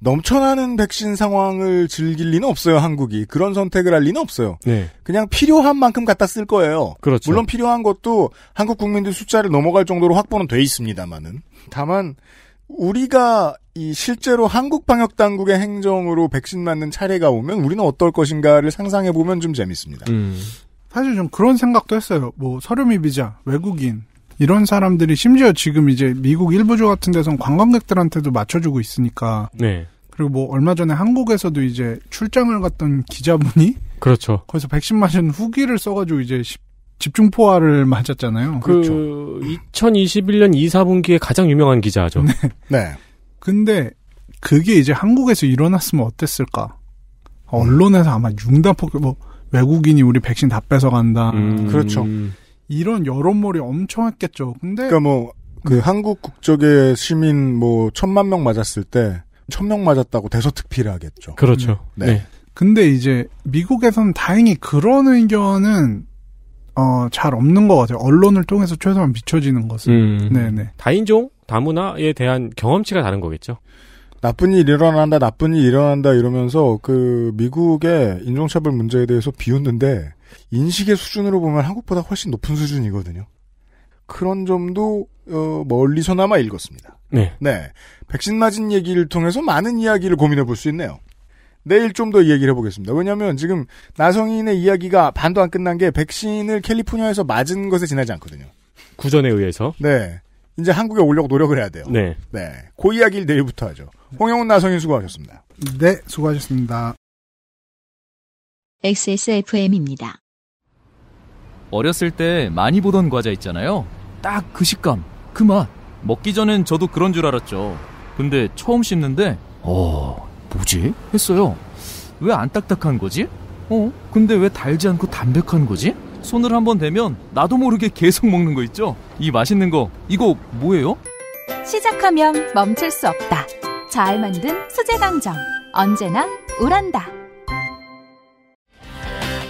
넘쳐나는 백신 상황을 즐길 리는 없어요, 한국이. 그런 선택을 할 리는 없어요. 네. 그냥 필요한 만큼 갖다 쓸 거예요. 그렇죠. 물론 필요한 것도 한국 국민들 숫자를 넘어갈 정도로 확보는 돼 있습니다만은. 다만, 우리가 이 실제로 한국 방역 당국의 행정으로 백신 맞는 차례가 오면 우리는 어떨 것인가를 상상해 보면 좀 재밌습니다. 음. 사실 좀 그런 생각도 했어요. 뭐 서류미 비자, 외국인, 이런 사람들이 심지어 지금 이제 미국 일부조 같은 데선 관광객들한테도 맞춰주고 있으니까. 네. 그리고 뭐 얼마 전에 한국에서도 이제 출장을 갔던 기자분이 그렇죠. 거기서 백신 맞은 후기를 써가지고 이제 집중포화를 맞았잖아요. 그 그렇죠. 2021년 2, 4분기에 가장 유명한 기자죠. 네. 네. 근데 그게 이제 한국에서 일어났으면 어땠을까? 언론에서 아마 융단폭 뭐 외국인이 우리 백신 다 뺏어간다. 음, 그렇죠. 이런 여론몰이 엄청 했겠죠. 근데 그러니까 뭐그 네. 한국 국적의 시민 뭐 천만 명 맞았을 때천 명 맞았다고 대서특필을 하겠죠. 그렇죠. 음. 네. 네. 근데 이제 미국에서는 다행히 그런 의견은 어, 잘 없는 것 같아요. 언론을 통해서 최소한 비춰지는 것은. 음. 네네. 다인종 다문화에 대한 경험치가 다른 거겠죠. 나쁜 일 일어난다, 나쁜 일 일어난다 이러면서 그 미국의 인종차별 문제에 대해서 비웃는데 인식의 수준으로 보면 한국보다 훨씬 높은 수준이거든요. 그런 점도 어, 멀리서나마 읽었습니다. 네. 네. 백신 맞은 얘기를 통해서 많은 이야기를 고민해 볼 수 있네요. 내일 좀더 얘기를 해보겠습니다. 왜냐하면 지금 나성인의 이야기가 반도 안 끝난 게 백신을 캘리포니아에서 맞은 것에 지나지 않거든요. 구전에 의해서. 네. 이제 한국에 오려고 노력을 해야 돼요. 네. 네. 그 이야기를 내일부터 하죠. 홍영훈 나성인 수고하셨습니다. 네, 수고하셨습니다. XSFM입니다. 어렸을 때 많이 보던 과자 있잖아요. 딱 그 식감, 그 맛. 먹기 전엔 저도 그런 줄 알았죠. 근데 처음 씹는데, 어, 뭐지? 했어요. 왜 안 딱딱한 거지? 어, 근데 왜 달지 않고 담백한 거지? 손을 한번 대면 나도 모르게 계속 먹는 거 있죠? 이 맛있는 거, 이거 뭐예요? 시작하면 멈출 수 없다. 잘 만든 수제 강정. 언제나 우란다.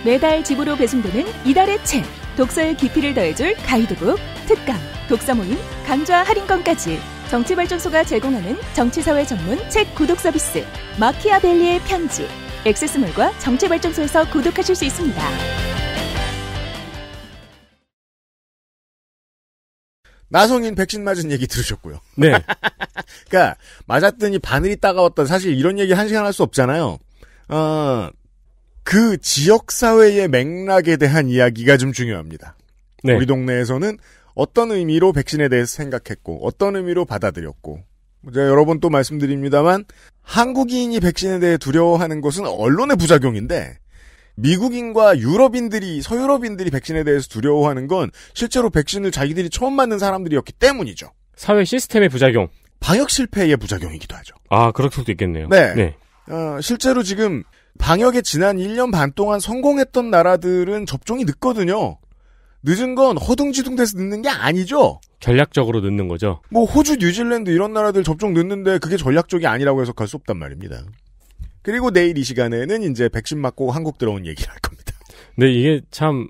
매달 네 집으로 배송되는 이달의 책, 독서의 깊이를 더해줄 가이드북, 특강, 독서 모임, 강좌 할인권까지 정치발전소가 제공하는 정치사회 전문 책 구독 서비스 마키아벨리의 편지 액세스몰과 정치발전소에서 구독하실 수 있습니다. 나성인 백신 맞은 얘기 들으셨고요. 네. (laughs) 그러니까 맞았더니 바늘이 따가웠다. 사실 이런 얘기 한 시간 할 수 없잖아요. 어, 그 지역 사회의 맥락에 대한 이야기가 좀 중요합니다. 네. 우리 동네에서는 어떤 의미로 백신에 대해서 생각했고 어떤 의미로 받아들였고 제가 여러 번 또 말씀드립니다만 한국인이 백신에 대해 두려워하는 것은 언론의 부작용인데 미국인과 유럽인들이 서유럽인들이 백신에 대해서 두려워하는 건 실제로 백신을 자기들이 처음 맞는 사람들이었기 때문이죠. 사회 시스템의 부작용. 방역 실패의 부작용이기도 하죠. 아 그럴 수도 있겠네요. 네. 네. 어, 실제로 지금 방역에 지난 1년 반 동안 성공했던 나라들은 접종이 늦거든요. 늦은 건 허둥지둥 돼서 늦는 게 아니죠. 전략적으로 늦는 거죠. 뭐 호주, 뉴질랜드 이런 나라들 접종 늦는데 그게 전략적이 아니라고 해석할 수 없단 말입니다. 그리고 내일 이 시간에는 이제 백신 맞고 한국 들어온 얘기를 할 겁니다. 근데 이게 참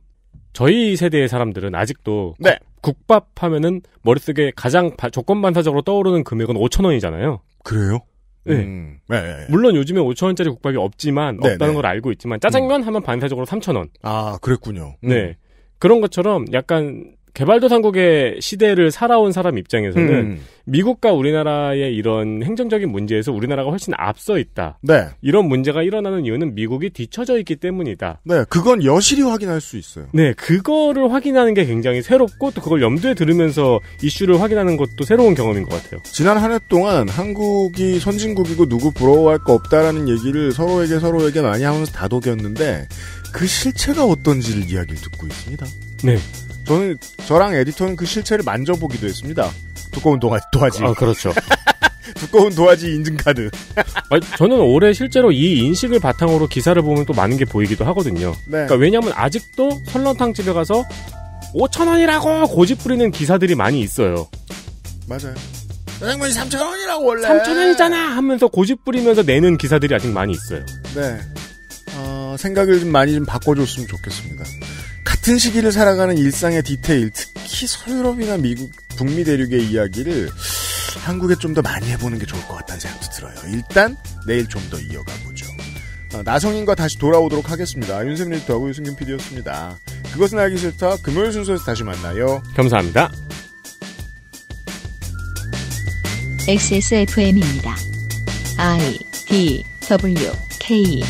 저희 세대의 사람들은 아직도 네. 국밥 하면은 머릿속에 가장 조건반사적으로 떠오르는 금액은 5천 원이잖아요. 그래요? 네. 음. 네, 네, 물론 요즘에 5천 원짜리 국밥이 없지만 네, 없다는 네. 걸 알고 있지만 짜장면 음. 하면 반사적으로 3천 원. 아 그랬군요. 음. 네. 그런 것처럼 약간 개발도상국의 시대를 살아온 사람 입장에서는 음. 미국과 우리나라의 이런 행정적인 문제에서 우리나라가 훨씬 앞서 있다. 네. 이런 문제가 일어나는 이유는 미국이 뒤처져 있기 때문이다. 네, 그건 여실히 확인할 수 있어요. 네, 그거를 확인하는 게 굉장히 새롭고 또 그걸 염두에 들으면서 이슈를 확인하는 것도 새로운 경험인 것 같아요. 지난 한 해 동안 한국이 선진국이고 누구 부러워할 거 없다라는 얘기를 서로에게 서로에게 많이 하면서 다독였는데 그 실체가 어떤지를 이야기를 듣고 있습니다. 네. 저는 저랑 에디터는 그 실체를 만져보기도 했습니다. 두꺼운 도화, 도화지. 아 그렇죠. (laughs) 두꺼운 도화지 인증 카드. (laughs) 아 저는 올해 실제로 이 인식을 바탕으로 기사를 보면 또 많은 게 보이기도 하거든요. 네. 그러니까 왜냐하면 아직도 설렁탕 집에 가서 5천 원이라고 고집 부리는 기사들이 많이 있어요. 맞아요. 짜장면 3천 원이라고 원래. 3천 원이잖아 하면서 고집 부리면서 내는 기사들이 아직 많이 있어요. 네. 어, 생각을 좀 많이 좀 바꿔줬으면 좋겠습니다. 같은 시기를 살아가는 일상의 디테일, 특히 서유럽이나 미국, 북미 대륙의 이야기를 한국에 좀 더 많이 해보는 게 좋을 것 같다는 생각도 들어요. 일단 내일 좀 더 이어가보죠. 어, 나성인과 다시 돌아오도록 하겠습니다. 윤세민 리터하고 유승균 PD였습니다. 그것은 알기 싫다. 금요일 순서에서 다시 만나요. 감사합니다. XSFM입니다. I D W K